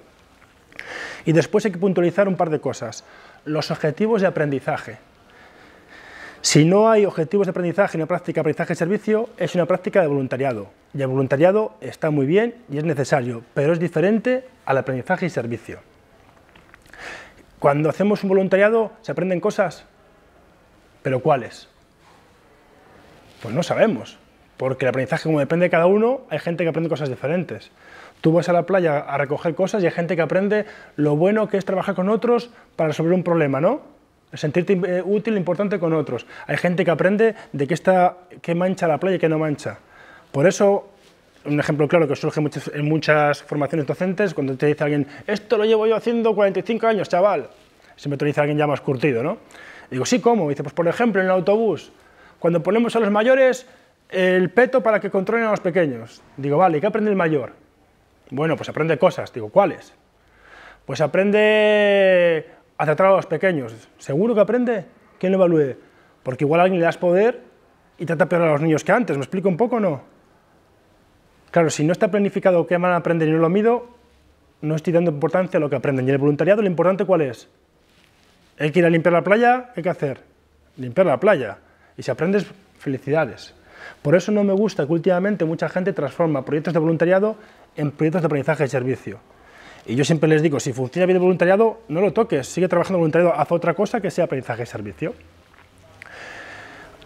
Y después hay que puntualizar un par de cosas. Los objetivos de aprendizaje. Si no hay objetivos de aprendizaje en la práctica aprendizaje-servicio, es una práctica de voluntariado. Y el voluntariado está muy bien y es necesario, pero es diferente al aprendizaje y servicio. Cuando hacemos un voluntariado, ¿se aprenden cosas? ¿Pero cuáles? Pues no sabemos, porque el aprendizaje, como depende de cada uno, hay gente que aprende cosas diferentes. Tú vas a la playa a recoger cosas y hay gente que aprende lo bueno que es trabajar con otros para resolver un problema, ¿no? sentirte eh, útil, e importante con otros. Hay gente que aprende de qué, está, qué mancha la playa y qué no mancha. Por eso, un ejemplo claro que surge en muchas formaciones docentes, cuando te dice alguien, esto lo llevo yo haciendo 45 años, chaval. Siempre te dice alguien ya más curtido, ¿no? digo, sí, ¿cómo? dice, pues por ejemplo, en el autobús, cuando ponemos a los mayores el peto para que controlen a los pequeños. Digo, vale, ¿y qué aprende el mayor? Bueno, pues aprende cosas. Digo, ¿cuáles? Pues aprende a tratar a los pequeños. ¿Seguro que aprende? ¿Quién lo evalúe? Porque igual alguien le das poder y trata peor a los niños que antes. ¿Me explico un poco o no? Claro, si no está planificado qué van a aprender y no lo mido, no estoy dando importancia a lo que aprenden. Y el voluntariado lo importante cuál es? ir a limpiar la playa, ¿qué hay que hacer? Limpiar la playa. Y si aprendes, felicidades. Por eso no me gusta que últimamente mucha gente transforma proyectos de voluntariado en proyectos de aprendizaje y servicio. Y yo siempre les digo, si funciona bien el voluntariado, no lo toques, sigue trabajando voluntariado, haz otra cosa que sea aprendizaje y servicio.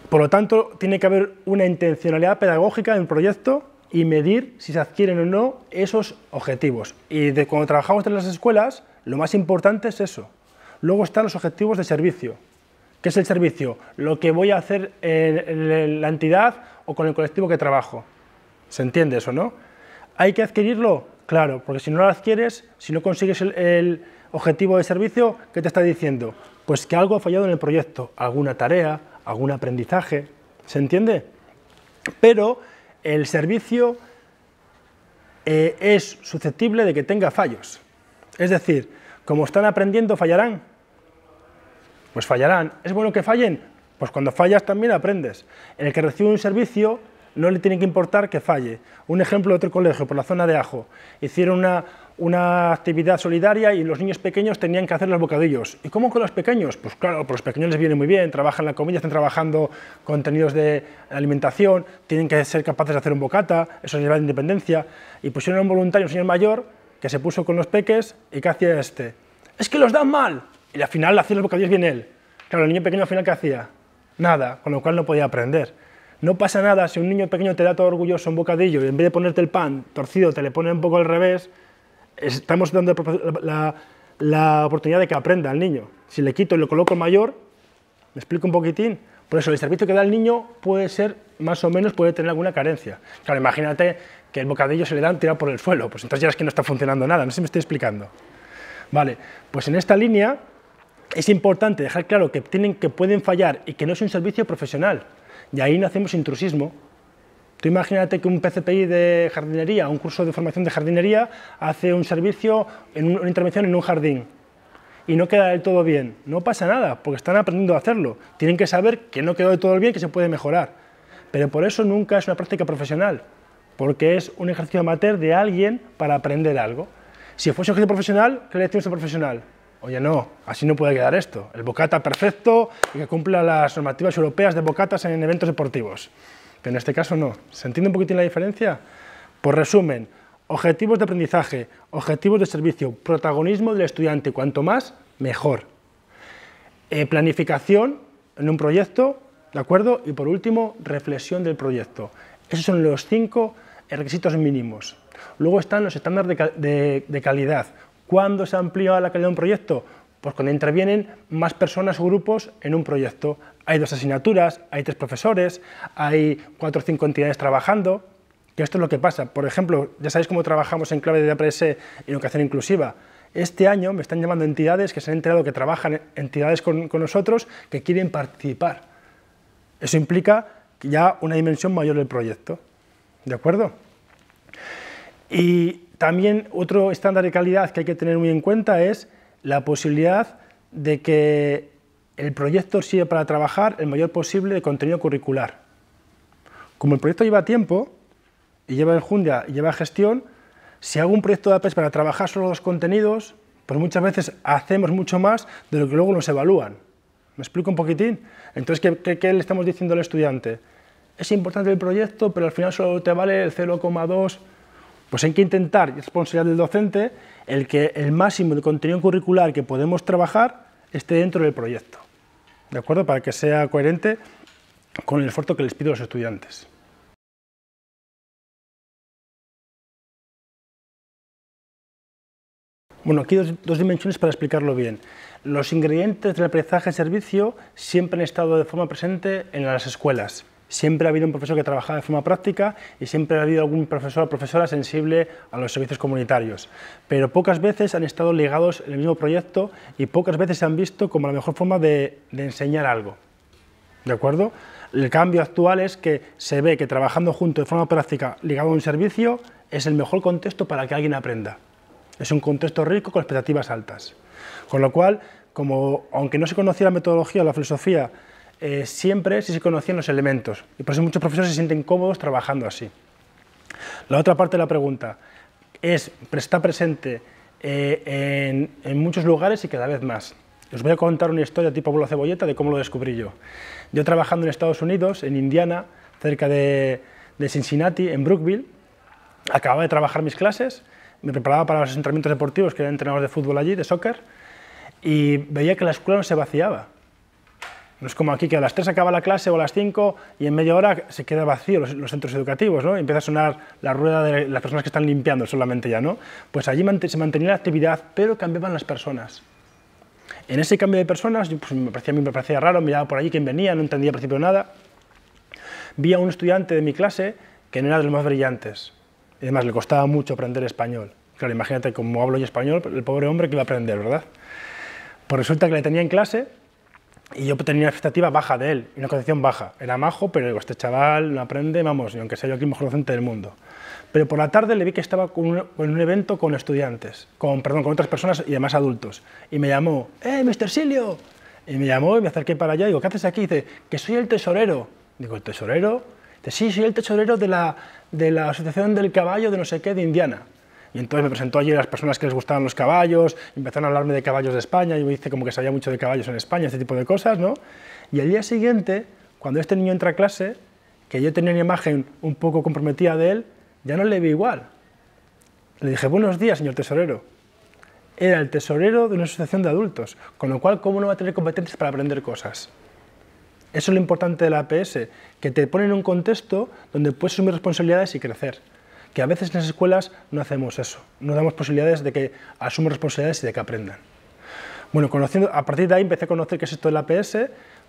Por lo tanto, tiene que haber una intencionalidad pedagógica en el proyecto y medir si se adquieren o no esos objetivos. Y de, cuando trabajamos en las escuelas, lo más importante es eso. Luego están los objetivos de servicio. ¿Qué es el servicio? Lo que voy a hacer en, la entidad o con el colectivo que trabajo. ¿Se entiende eso, no? ¿Hay que adquirirlo? Claro, porque si no lo adquieres, si no consigues el, objetivo de servicio, ¿qué te está diciendo? Pues que algo ha fallado en el proyecto, alguna tarea, algún aprendizaje, ¿se entiende? Pero el servicio eh, es susceptible de que tenga fallos. Es decir, como están aprendiendo, fallarán. Pues fallarán. ¿Es bueno que fallen? Pues cuando fallas también aprendes. El que recibe un servicio no le tiene que importar que falle. Un ejemplo de otro colegio, por la zona de Ajo, hicieron una, actividad solidaria y los niños pequeños tenían que hacer los bocadillos. ¿Y cómo con los pequeños? Pues claro, por los pequeños les viene muy bien, trabajan la comida, están trabajando contenidos de alimentación, tienen que ser capaces de hacer un bocata, eso es lleva independencia. Y pusieron a un voluntario, un señor mayor, que se puso con los peques y ¿qué hacía este? ¡Es que los da mal! Y al final hacía los bocadillos bien él. Claro, el niño pequeño al final ¿qué hacía? Nada, con lo cual no podía aprender. No pasa nada si un niño pequeño te da todo orgulloso un bocadillo y en vez de ponerte el pan torcido te le pone un poco al revés, estamos dando la, oportunidad de que aprenda al niño. Si le quito y lo coloco mayor, me explico un poquitín. Por eso el servicio que da el niño puede ser, más o menos, puede tener alguna carencia. Claro, imagínate que el bocadillo se le da tirado por el suelo, pues entonces ya es que no está funcionando nada, no sé si me estoy explicando. Vale, pues en esta línea es importante dejar claro que tienen que pueden fallar y que no es un servicio profesional. Y ahí no hacemos intrusismo. Tú imagínate que un PCPI de jardinería, un curso de formación de jardinería, hace un servicio, una intervención en un jardín y no queda del todo bien. No pasa nada, porque están aprendiendo a hacerlo. Tienen que saber que no quedó del todo bien, que se puede mejorar. Pero por eso nunca es una práctica profesional, porque es un ejercicio amateur de alguien para aprender algo. Si fuese un ejercicio profesional, ¿qué le decimos profesional? Oye, no, así no puede quedar esto. El bocata perfecto que cumpla las normativas europeas de bocatas en eventos deportivos. Pero en este caso no. ¿Se entiende un poquitín la diferencia? Por resumen, objetivos de aprendizaje, objetivos de servicio, protagonismo del estudiante. Cuanto más, mejor. Eh, planificación en un proyecto, ¿de acuerdo? Y por último, reflexión del proyecto. Esos son los cinco requisitos mínimos. Luego están los estándares de calidad. ¿Cuándo se amplía la calidad de un proyecto? Pues cuando intervienen más personas o grupos en un proyecto. Hay dos asignaturas, hay tres profesores, hay cuatro o cinco entidades trabajando, que esto es lo que pasa. Por ejemplo, ya sabéis cómo trabajamos en clave de APS y educación inclusiva. Este año me están llamando entidades que se han enterado que trabajan entidades con, con nosotros que quieren participar. Eso implica ya una dimensión mayor del proyecto. ¿De acuerdo? Y también otro estándar de calidad que hay que tener muy en cuenta es la posibilidad de que el proyecto sirva para trabajar el mayor posible de contenido curricular. Como el proyecto lleva tiempo, y lleva enjundia, y lleva gestión, si hago un proyecto de APES para trabajar solo los contenidos, pues muchas veces hacemos mucho más de lo que luego nos evalúan. ¿Me explico un poquitín? Entonces, ¿qué, qué le estamos diciendo al estudiante? Es importante el proyecto, pero al final solo te vale el 0,2 pues hay que intentar, y es responsabilidad del docente, el que el máximo de contenido curricular que podemos trabajar esté dentro del proyecto, ¿de acuerdo? Para que sea coherente con el esfuerzo que les pido a los estudiantes. Bueno, aquí dos, dos dimensiones para explicarlo bien. Los ingredientes del aprendizaje-servicio siempre han estado de forma presente en las escuelas, Siempre ha habido un profesor que trabajaba de forma práctica y siempre ha habido algún profesor o profesora sensible a los servicios comunitarios, pero pocas veces han estado ligados en el mismo proyecto y pocas veces se han visto como la mejor forma de, enseñar algo. ¿De acuerdo? El cambio actual es que se ve que trabajando junto de forma práctica ligado a un servicio es el mejor contexto para que alguien aprenda. Es un contexto rico con expectativas altas. Con lo cual, como aunque no se conocía la metodología o la filosofía eh, siempre si se conocían los elementos. Y por eso muchos profesores se sienten cómodos trabajando así. La otra parte de la pregunta es, está presente eh, en, muchos lugares y cada vez más. Os voy a contar una historia tipo la Cebolleta de cómo lo descubrí yo. Yo trabajando en Estados Unidos, en Indiana, cerca de, de Cincinnati, en Brookville, acababa de trabajar mis clases, me preparaba para los entrenamientos deportivos, que eran entrenadores de fútbol allí, de soccer, y veía que la escuela no se vaciaba. No es como aquí que a las 3 acaba la clase o a las 5 y en media hora se queda vacío los, centros educativos, ¿no? empieza a sonar la rueda de las personas que están limpiando solamente ya, ¿no? Pues allí se mantenía la actividad, pero cambiaban las personas. En ese cambio de personas, pues, me parecía, mí me parecía raro, miraba por allí quién venía, no entendía al principio nada. Vi a un estudiante de mi clase que no era de los más brillantes. Y además le costaba mucho aprender español. Claro, imagínate cómo hablo yo español, el pobre hombre que iba a aprender, ¿verdad? Pues resulta que le tenía en clase y yo tenía una expectativa baja de él, una concepción baja. Era majo, pero este chaval no aprende, vamos, y aunque sea yo aquí el mejor docente del mundo. Pero por la tarde le vi que estaba en un, evento con estudiantes, con, perdón, con otras personas y además adultos. Y me llamó, ¡Eh, Mr. Silio! Y me llamó y me acerqué para allá digo, ¿qué haces aquí? dice, que soy el tesorero. Digo, ¿el tesorero? Dice, sí, soy el tesorero de la, de la Asociación del Caballo de no sé qué de Indiana. Y entonces me presentó allí las personas que les gustaban los caballos, empezaron a hablarme de caballos de España, yo hice como que sabía mucho de caballos en España, ese tipo de cosas, ¿no? Y al día siguiente, cuando este niño entra a clase, que yo tenía una imagen un poco comprometida de él, ya no le vi igual. Le dije, buenos días, señor tesorero. Era el tesorero de una asociación de adultos, con lo cual, ¿cómo no va a tener competencias para aprender cosas? Eso es lo importante de la APS, que te pone en un contexto donde puedes asumir responsabilidades y crecer que a veces en las escuelas no hacemos eso, no damos posibilidades de que asuman responsabilidades y de que aprendan. Bueno, conociendo, a partir de ahí empecé a conocer qué es esto del APS,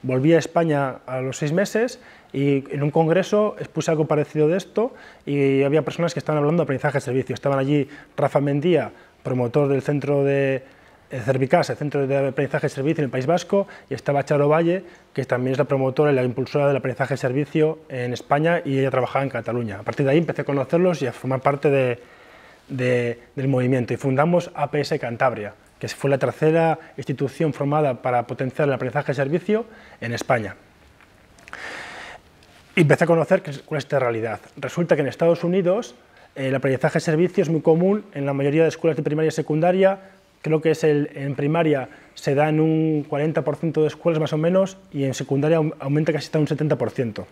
volví a España a los seis meses y en un congreso expuse algo parecido de esto y había personas que estaban hablando de aprendizaje de servicio. Estaban allí Rafa Mendía, promotor del centro de el Centro de Aprendizaje y Servicio en el País Vasco, y estaba Charo Valle, que también es la promotora y la impulsora del aprendizaje y servicio en España, y ella trabajaba en Cataluña. A partir de ahí empecé a conocerlos y a formar parte del movimiento, y fundamos APS Cantabria, que fue la tercera institución formada para potenciar el aprendizaje y servicio en España. Y empecé a conocer cuál es esta realidad. Resulta que en Estados Unidos el aprendizaje y servicio es muy común en la mayoría de escuelas de primaria y secundaria, creo que es el, en primaria se da en un 40% de escuelas más o menos y en secundaria aumenta casi hasta un 70%.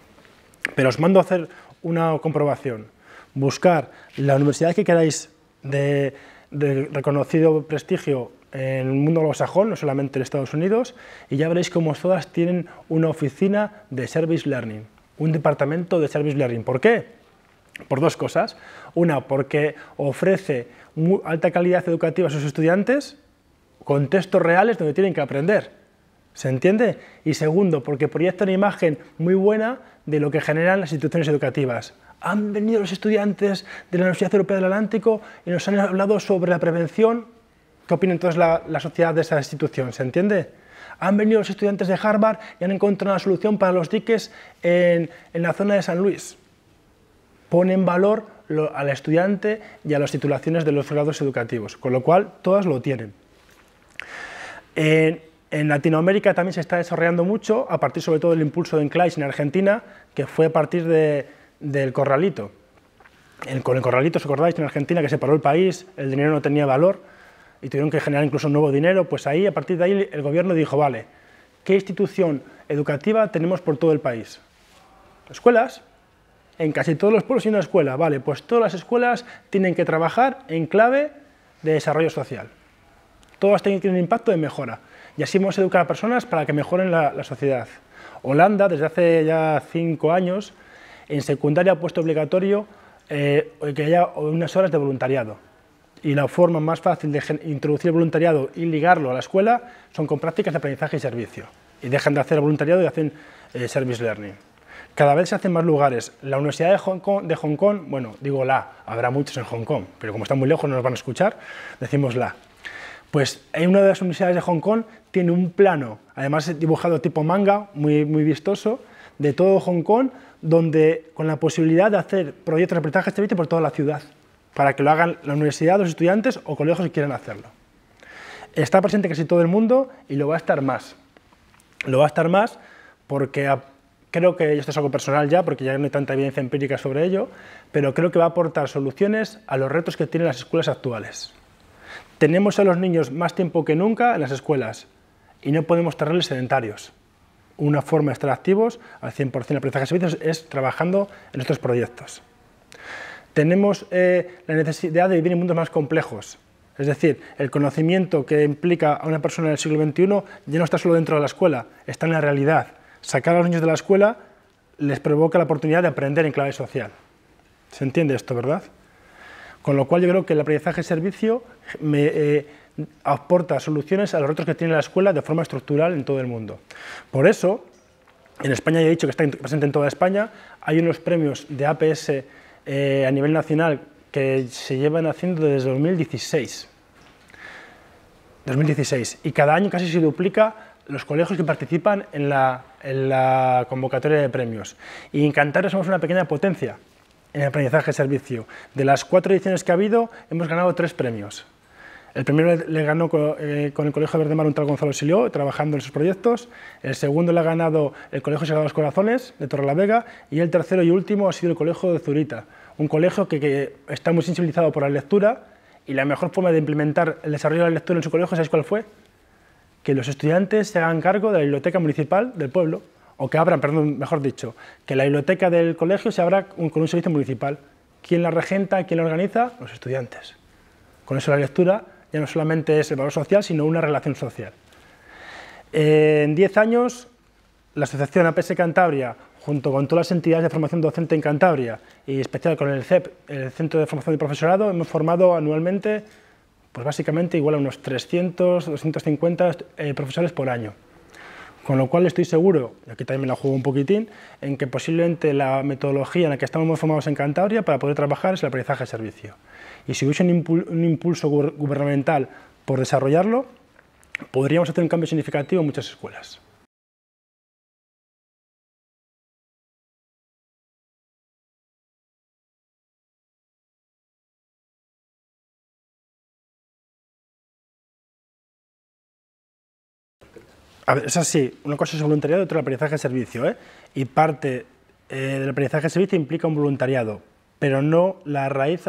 Pero os mando a hacer una comprobación. Buscar la universidad que queráis de, de reconocido prestigio en el mundo anglosajón, no solamente en Estados Unidos, y ya veréis cómo todas tienen una oficina de Service Learning, un departamento de Service Learning. ¿Por qué? Por dos cosas. Una, porque ofrece alta calidad educativa a sus estudiantes contextos reales donde tienen que aprender. ¿Se entiende? Y segundo, porque proyecta una imagen muy buena de lo que generan las instituciones educativas. Han venido los estudiantes de la Universidad Europea del Atlántico y nos han hablado sobre la prevención. ¿Qué opina entonces la, sociedad de esa institución? ¿Se entiende? han venido los estudiantes de Harvard y han encontrado una solución para los diques en, la zona de San Luis. Ponen valor al estudiante y a las titulaciones de los grados educativos, con lo cual todas lo tienen. En, Latinoamérica también se está desarrollando mucho, a partir sobre todo del impulso de Enclais en Argentina, que fue a partir del corralito. El, con el corralito, ¿os acordáis? En Argentina que se paró el país, el dinero no tenía valor y tuvieron que generar incluso nuevo dinero, pues ahí, a partir de ahí, el gobierno dijo, vale, ¿qué institución educativa tenemos por todo el país? Escuelas, en casi todos los pueblos en una escuela. Vale, pues todas las escuelas tienen que trabajar en clave de desarrollo social. Todas tienen que tener un impacto de mejora. Y así vamos a educar a personas para que mejoren la, sociedad. Holanda, desde hace ya cinco años, en secundaria ha puesto obligatorio eh, que haya unas horas de voluntariado. Y la forma más fácil de introducir voluntariado y ligarlo a la escuela son con prácticas de aprendizaje y servicio. Y dejan de hacer voluntariado y hacen eh, service learning. Cada vez se hacen más lugares. La Universidad de Hong, Kong, bueno, digo la, habrá muchos en Hong Kong, pero como están muy lejos no nos van a escuchar, decimos la. Pues en una de las universidades de Hong Kong tiene un plano, además dibujado tipo manga, muy, muy vistoso, de todo Hong Kong, donde con la posibilidad de hacer proyectos de aprendizaje este por toda la ciudad, para que lo hagan la universidad, los estudiantes o colegios que quieran hacerlo. Está presente casi todo el mundo y lo va a estar más. Lo va a estar más porque creo que esto es algo personal ya, porque ya no hay tanta evidencia empírica sobre ello, pero creo que va a aportar soluciones a los retos que tienen las escuelas actuales. Tenemos a los niños más tiempo que nunca en las escuelas y no podemos tenerles sedentarios. Una forma de estar activos al 100% de aprendizaje de servicios es trabajando en estos proyectos. Tenemos eh, la necesidad de vivir en mundos más complejos. Es decir, el conocimiento que implica a una persona en el siglo XXI ya no está solo dentro de la escuela, está en la realidad sacar a los niños de la escuela les provoca la oportunidad de aprender en clave social. ¿Se entiende esto, verdad? Con lo cual yo creo que el aprendizaje servicio me eh, aporta soluciones a los retos que tiene la escuela de forma estructural en todo el mundo. Por eso, en España ya he dicho que está presente en toda España, hay unos premios de APS eh, a nivel nacional que se llevan haciendo desde 2016. 2016. Y cada año casi se duplica los colegios que participan en la, convocatoria de premios. Y en Cantabria somos una pequeña potencia en el aprendizaje servicio. De las cuatro ediciones que ha habido, hemos ganado tres premios. El primero le ganó eh, con, el Colegio Verde Mar un tal Gonzalo Silió, trabajando en sus proyectos. El segundo le ha ganado el Colegio Sagrados Corazones, de Torrelavega. Y el tercero y último ha sido el Colegio de Zurita, un colegio que está muy sensibilizado por la lectura. Y la mejor forma de implementar el desarrollo de la lectura en su colegio, ¿sabéis cuál fue? que los estudiantes se hagan cargo de la biblioteca municipal del pueblo, o que abran, perdón, mejor dicho, que la biblioteca del colegio se abra con un servicio municipal. ¿Quién la regenta, quién la organiza? Los estudiantes. Con eso la lectura ya no solamente es el valor social, sino una relación social. en 10 años, la Asociación APS Cantabria, junto con todas las entidades de formación docente en Cantabria y especial con el CEP, el Centro de Formación de Profesorado, hemos formado anualmente pues básicamente igual a unos 300, 250 eh, profesores por año. Con lo cual estoy seguro, y aquí también me la juego un poquitín, en que posiblemente la metodología en la que estamos formados en Cantabria para poder trabajar es el aprendizaje de servicio. Y si hubiese un, impulso gubernamental por desarrollarlo, podríamos hacer un cambio significativo en muchas escuelas. A ver, es así, una cosa es voluntariado y otra el aprendizaje de servicio. ¿eh? Y parte eh, del aprendizaje de servicio implica un voluntariado, pero no la raíz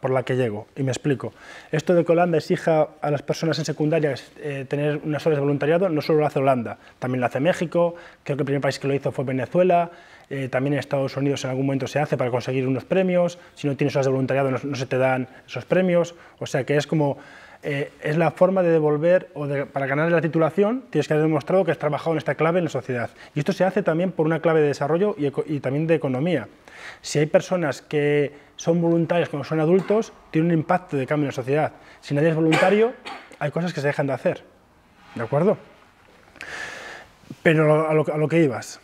por la que llego. Y me explico. Esto de que Holanda exija a las personas en secundaria eh, tener unas horas de voluntariado, no solo lo hace Holanda, también lo hace México, creo que el primer país que lo hizo fue Venezuela, eh, también en Estados Unidos en algún momento se hace para conseguir unos premios, si no tienes horas de voluntariado no se te dan esos premios, o sea que es como eh, es la forma de devolver, o de, para ganar la titulación, tienes que haber demostrado que has trabajado en esta clave en la sociedad. Y esto se hace también por una clave de desarrollo y, también de economía. Si hay personas que son voluntarias como son adultos, tiene un impacto de cambio en la sociedad. Si nadie es voluntario, hay cosas que se dejan de hacer. ¿De acuerdo? Pero a lo, que ibas.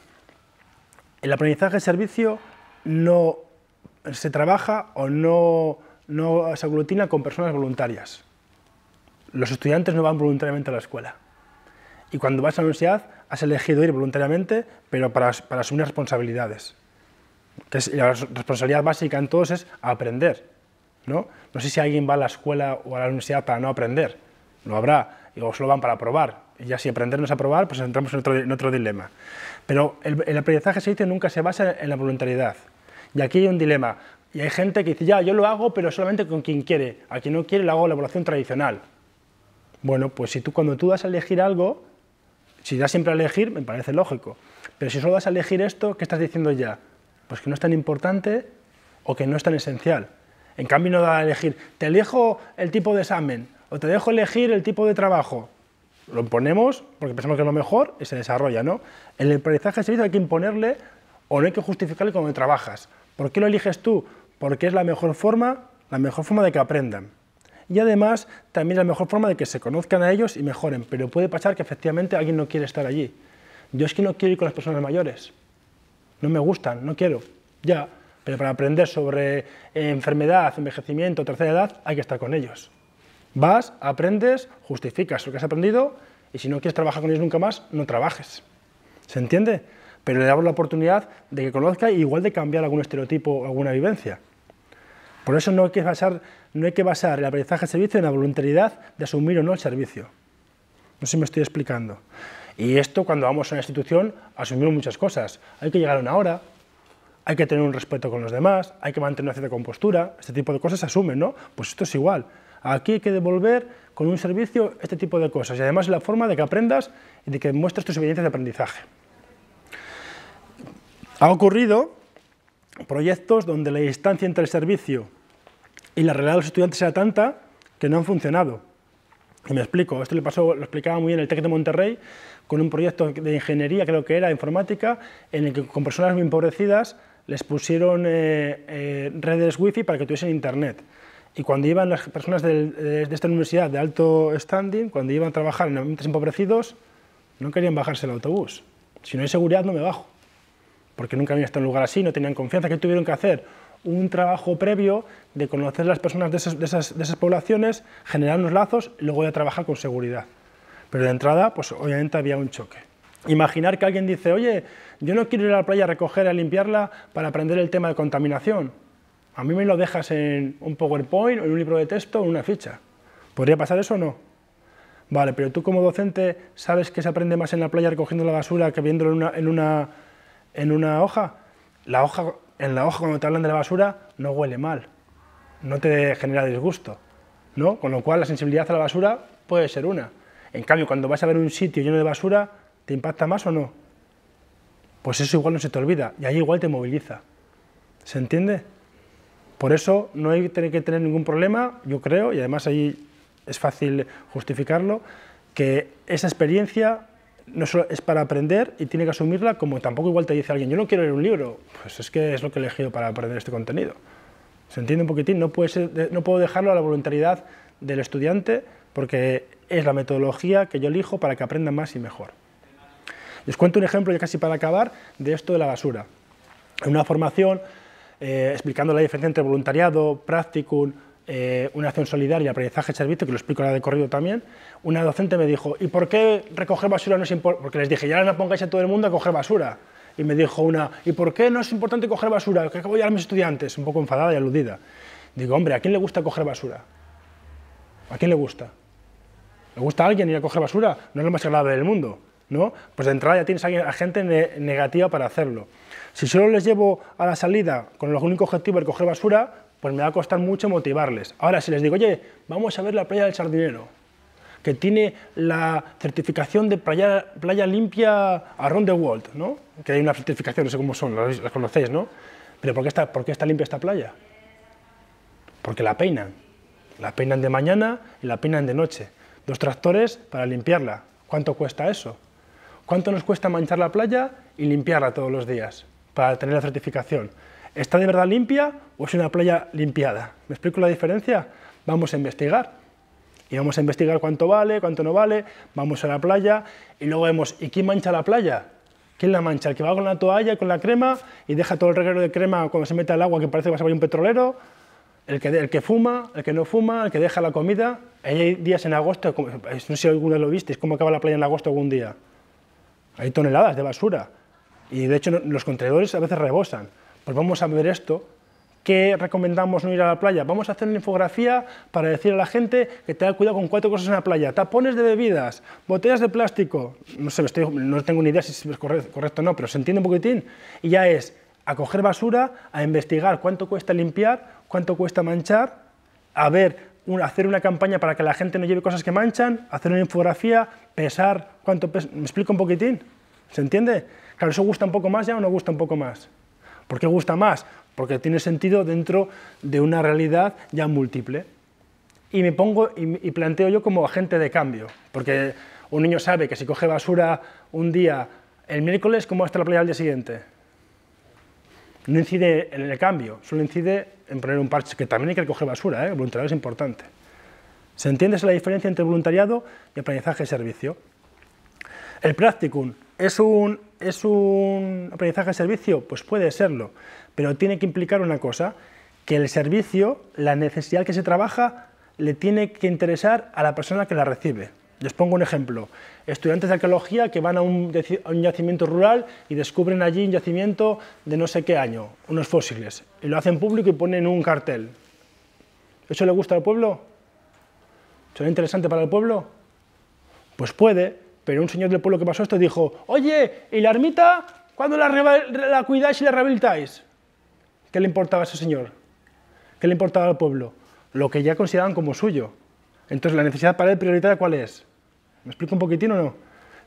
El aprendizaje de servicio no se trabaja o no, no se aglutina con personas voluntarias los estudiantes no van voluntariamente a la escuela. Y cuando vas a la universidad has elegido ir voluntariamente, pero para, para asumir responsabilidades. la responsabilidad básica en todos es aprender. ¿no? no sé si alguien va a la escuela o a la universidad para no aprender. Lo habrá, o lo van para aprobar, Y ya si aprender no es aprobar, pues entramos en otro, dilema. Pero el, aprendizaje se dice nunca se basa en la voluntariedad. Y aquí hay un dilema. Y hay gente que dice, ya, yo lo hago, pero solamente con quien quiere. A quien no quiere, le hago la evaluación tradicional. Bueno, pues si tú, cuando tú das a elegir algo, si das siempre a elegir, me parece lógico. Pero si solo das a elegir esto, ¿qué estás diciendo ya? Pues que no es tan importante o que no es tan esencial. En cambio, no da a elegir, te elijo el tipo de examen o te dejo elegir el tipo de trabajo. Lo imponemos porque pensamos que es lo mejor y se desarrolla, ¿no? En el aprendizaje de servicio hay que imponerle o no hay que justificarle cómo trabajas. ¿Por qué lo eliges tú? Porque es la mejor forma, la mejor forma de que aprendan y además también es la mejor forma de que se conozcan a ellos y mejoren, pero puede pasar que efectivamente alguien no quiere estar allí. Yo es que no quiero ir con las personas mayores, no me gustan, no quiero, ya, pero para aprender sobre eh, enfermedad, envejecimiento, tercera edad, hay que estar con ellos. Vas, aprendes, justificas lo que has aprendido y si no quieres trabajar con ellos nunca más, no trabajes. ¿Se entiende? Pero le damos la oportunidad de que conozca igual de cambiar algún estereotipo o alguna vivencia. Por eso no hay que basar, no hay que basar el aprendizaje de servicio en la voluntariedad de asumir o no el servicio. No sé si me estoy explicando. Y esto cuando vamos a una institución asumimos muchas cosas. Hay que llegar a una hora, hay que tener un respeto con los demás, hay que mantener una cierta compostura, este tipo de cosas se asumen, ¿no? Pues esto es igual. Aquí hay que devolver con un servicio este tipo de cosas y además es la forma de que aprendas y de que muestres tus evidencias de aprendizaje. Ha ocurrido proyectos donde la distancia entre el servicio y la realidad de los estudiantes era tanta que no han funcionado. Y me explico, esto le pasó, lo explicaba muy bien el TEC de Monterrey, con un proyecto de ingeniería, creo que era informática, en el que con personas muy empobrecidas les pusieron eh, eh, redes wifi para que tuviesen internet. Y cuando iban las personas de, de, esta universidad de alto standing, cuando iban a trabajar en ambientes empobrecidos, no querían bajarse el autobús. Si no hay seguridad, no me bajo porque nunca habían estado en un lugar así, no tenían confianza, Que tuvieron que hacer? Un trabajo previo de conocer las personas de, esas, poblaciones, generar unos lazos, y luego ya trabajar con seguridad. Pero de entrada, pues obviamente había un choque. Imaginar que alguien dice, oye, yo no quiero ir a la playa a recoger, a limpiarla para aprender el tema de contaminación. A mí me lo dejas en un PowerPoint, o en un libro de texto, o en una ficha. ¿Podría pasar eso o no? Vale, pero tú como docente sabes que se aprende más en la playa recogiendo la basura que viéndolo en una en una hoja, la hoja, en la hoja cuando te hablan de la basura no huele mal, no te genera disgusto, ¿no? Con lo cual la sensibilidad a la basura puede ser una. En cambio, cuando vas a ver un sitio lleno de basura, ¿te impacta más o no? Pues eso igual no se te olvida y ahí igual te moviliza. ¿Se entiende? Por eso no hay que tener ningún problema, yo creo, y además ahí es fácil justificarlo, que esa experiencia no es para aprender y tiene que asumirla como tampoco igual te dice alguien, yo no quiero leer un libro, pues es que es lo que he elegido para aprender este contenido. ¿Se entiende un poquitín? No, puedo dejarlo a la voluntariedad del estudiante porque es la metodología que yo elijo para que aprenda más y mejor. Les cuento un ejemplo, ya casi para acabar, de esto de la basura. En una formación, eh, explicando la diferencia entre voluntariado, practicum, eh, una acción solidaria, aprendizaje servicio, que lo explico ahora de corrido también, una docente me dijo, ¿y por qué recoger basura no es importante? Porque les dije, ya no pongáis a todo el mundo a coger basura. Y me dijo una, ¿y por qué no es importante coger basura? Que acabo de a mis estudiantes, un poco enfadada y aludida. Digo, hombre, ¿a quién le gusta coger basura? ¿A quién le gusta? ¿Le gusta a alguien ir a coger basura? No es lo más agradable del mundo. ¿no? Pues de entrada ya tienes a gente negativa para hacerlo. Si solo les llevo a la salida con el único objetivo de coger basura, pues me va a costar mucho motivarles. Ahora, si les digo, oye, vamos a ver la playa del Sardinero, que tiene la certificación de playa, playa limpia around the world, ¿no? Que hay una certificación, no sé cómo son, las, conocéis, ¿no? Pero ¿por qué, está, ¿por qué está limpia esta playa? Porque la peinan. La peinan de mañana y la peinan de noche. Dos tractores para limpiarla. ¿Cuánto cuesta eso? ¿Cuánto nos cuesta manchar la playa y limpiarla todos los días para tener la certificación? ¿Está de verdad limpia o es una playa limpiada? ¿Me explico la diferencia? Vamos a investigar. Y vamos a investigar cuánto vale, cuánto no vale, vamos a la playa y luego vemos, ¿y quién mancha la playa? ¿Quién la mancha? ¿El que va con la toalla, y con la crema y deja todo el reguero de crema cuando se mete al agua que parece que va a salir un petrolero? El que, el que fuma, el que no fuma, el que deja la comida. Hay días en agosto, no sé si alguna lo viste, cómo acaba la playa en agosto algún día. Hay toneladas de basura y de hecho los contenedores a veces rebosan. Pues vamos a ver esto. ¿Qué recomendamos no ir a la playa? Vamos a hacer una infografía para decir a la gente que tenga cuidado con cuatro cosas en la playa. Tapones de bebidas, botellas de plástico, no no tengo ni idea si es correcto o no, pero se entiende un poquitín. Y ya es a coger basura, a investigar cuánto cuesta limpiar, cuánto cuesta manchar, a ver hacer una campaña para que la gente no lleve cosas que manchan, hacer una infografía, pesar cuánto pesa. ¿Me explico un poquitín? ¿Se entiende? Claro, eso gusta un poco más ya o no gusta un poco más. ¿Por qué gusta más? Porque tiene sentido dentro de una realidad ya múltiple. Y me pongo y, planteo yo como agente de cambio, porque un niño sabe que si coge basura un día, el miércoles, ¿cómo va a estar la playa al día siguiente? No incide en el cambio, solo incide en poner un parche, que también hay que recoger basura, ¿eh? el voluntariado es importante. ¿Se entiende la diferencia entre voluntariado y aprendizaje de servicio? El practicum es un, es un aprendizaje de servicio, pues puede serlo, pero tiene que implicar una cosa, que el servicio, la necesidad que se trabaja, le tiene que interesar a la persona que la recibe. Les pongo un ejemplo. Estudiantes de arqueología que van a un, yacimiento rural y descubren allí un yacimiento de no sé qué año, unos fósiles, y lo hacen público y ponen un cartel. ¿Eso le gusta al pueblo? ¿Será interesante para el pueblo? Pues puede, pero un señor del pueblo que pasó esto dijo, oye, ¿y la ermita? ¿Cuándo la, cuidáis y la rehabilitáis? ¿Qué le importaba a ese señor? ¿Qué le importaba al pueblo? Lo que ya consideraban como suyo. Entonces, la necesidad para él prioritaria, ¿cuál es? ¿Me explico un poquitín o no?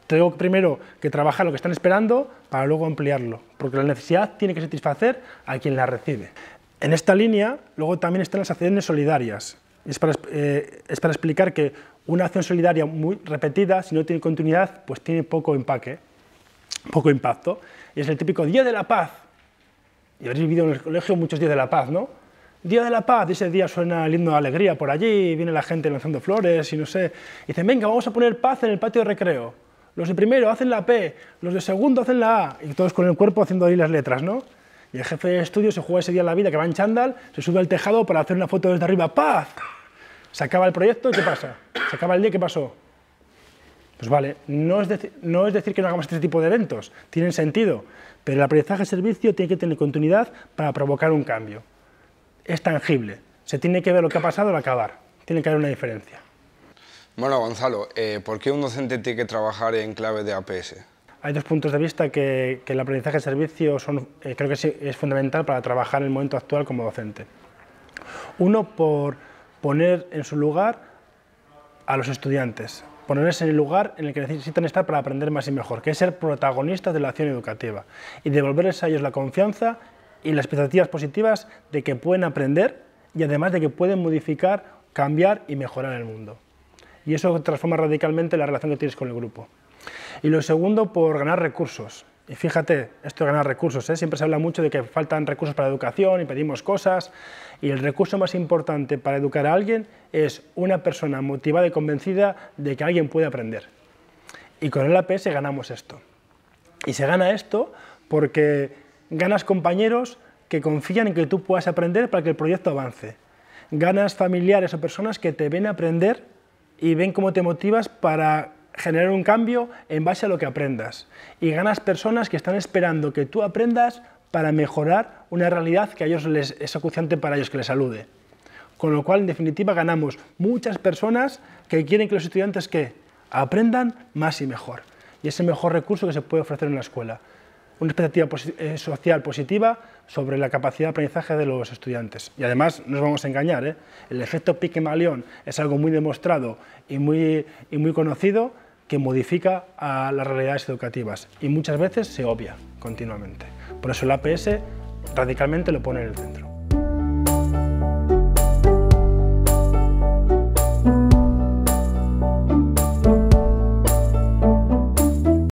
Tengo primero que trabajar lo que están esperando para luego ampliarlo, porque la necesidad tiene que satisfacer a quien la recibe. En esta línea, luego también están las acciones solidarias. Es eh, es para explicar que una acción solidaria muy repetida, si no tiene continuidad, pues tiene poco empaque, poco impacto. Y es el típico Día de la Paz. Y habréis vivido en el colegio muchos días de la paz, ¿no? Día de la Paz, ese día suena lindo de alegría por allí, viene la gente lanzando flores y no sé. Y dicen, venga, vamos a poner paz en el patio de recreo. Los de primero hacen la P, los de segundo hacen la A, y todos con el cuerpo haciendo ahí las letras, ¿no? Y el jefe de estudio se juega ese día en la vida, que va en chándal, se sube al tejado para hacer una foto desde arriba, ¡paz! Se acaba el proyecto ¿qué pasa? Se acaba el día ¿qué pasó? Pues vale, no es, no es decir que no hagamos este tipo de eventos, tienen sentido, pero el aprendizaje de servicio tiene que tener continuidad para provocar un cambio. Es tangible, se tiene que ver lo que ha pasado al acabar, tiene que haber una diferencia. Bueno, Gonzalo, eh, ¿por qué un docente tiene que trabajar en clave de APS? Hay dos puntos de vista que, el aprendizaje de servicio son, eh, creo que es fundamental para trabajar en el momento actual como docente. Uno, por poner en su lugar a los estudiantes, ponerles en el lugar en el que necesitan estar para aprender más y mejor, que es ser protagonistas de la acción educativa y devolverles a ellos la confianza y las expectativas positivas de que pueden aprender y además de que pueden modificar, cambiar y mejorar el mundo. Y eso transforma radicalmente la relación que tienes con el grupo. Y lo segundo, por ganar recursos. Y fíjate, esto de ganar recursos, ¿eh? siempre se habla mucho de que faltan recursos para educación y pedimos cosas, y el recurso más importante para educar a alguien es una persona motivada y convencida de que alguien puede aprender. Y con el APS ganamos esto. Y se gana esto porque ganas compañeros que confían en que tú puedas aprender para que el proyecto avance. Ganas familiares o personas que te ven a aprender y ven cómo te motivas para generar un cambio en base a lo que aprendas. Y ganas personas que están esperando que tú aprendas para mejorar una realidad que a ellos les, es acuciante para ellos que les salude. Con lo cual, en definitiva, ganamos muchas personas que quieren que los estudiantes que aprendan más y mejor. Y es el mejor recurso que se puede ofrecer en la escuela. Una expectativa eh, social positiva sobre la capacidad de aprendizaje de los estudiantes. Y además, no nos vamos a engañar, ¿eh? el efecto malión es algo muy demostrado y muy conocido que modifica a las realidades educativas y muchas veces se obvia continuamente. Por eso el APS radicalmente lo pone en el centro.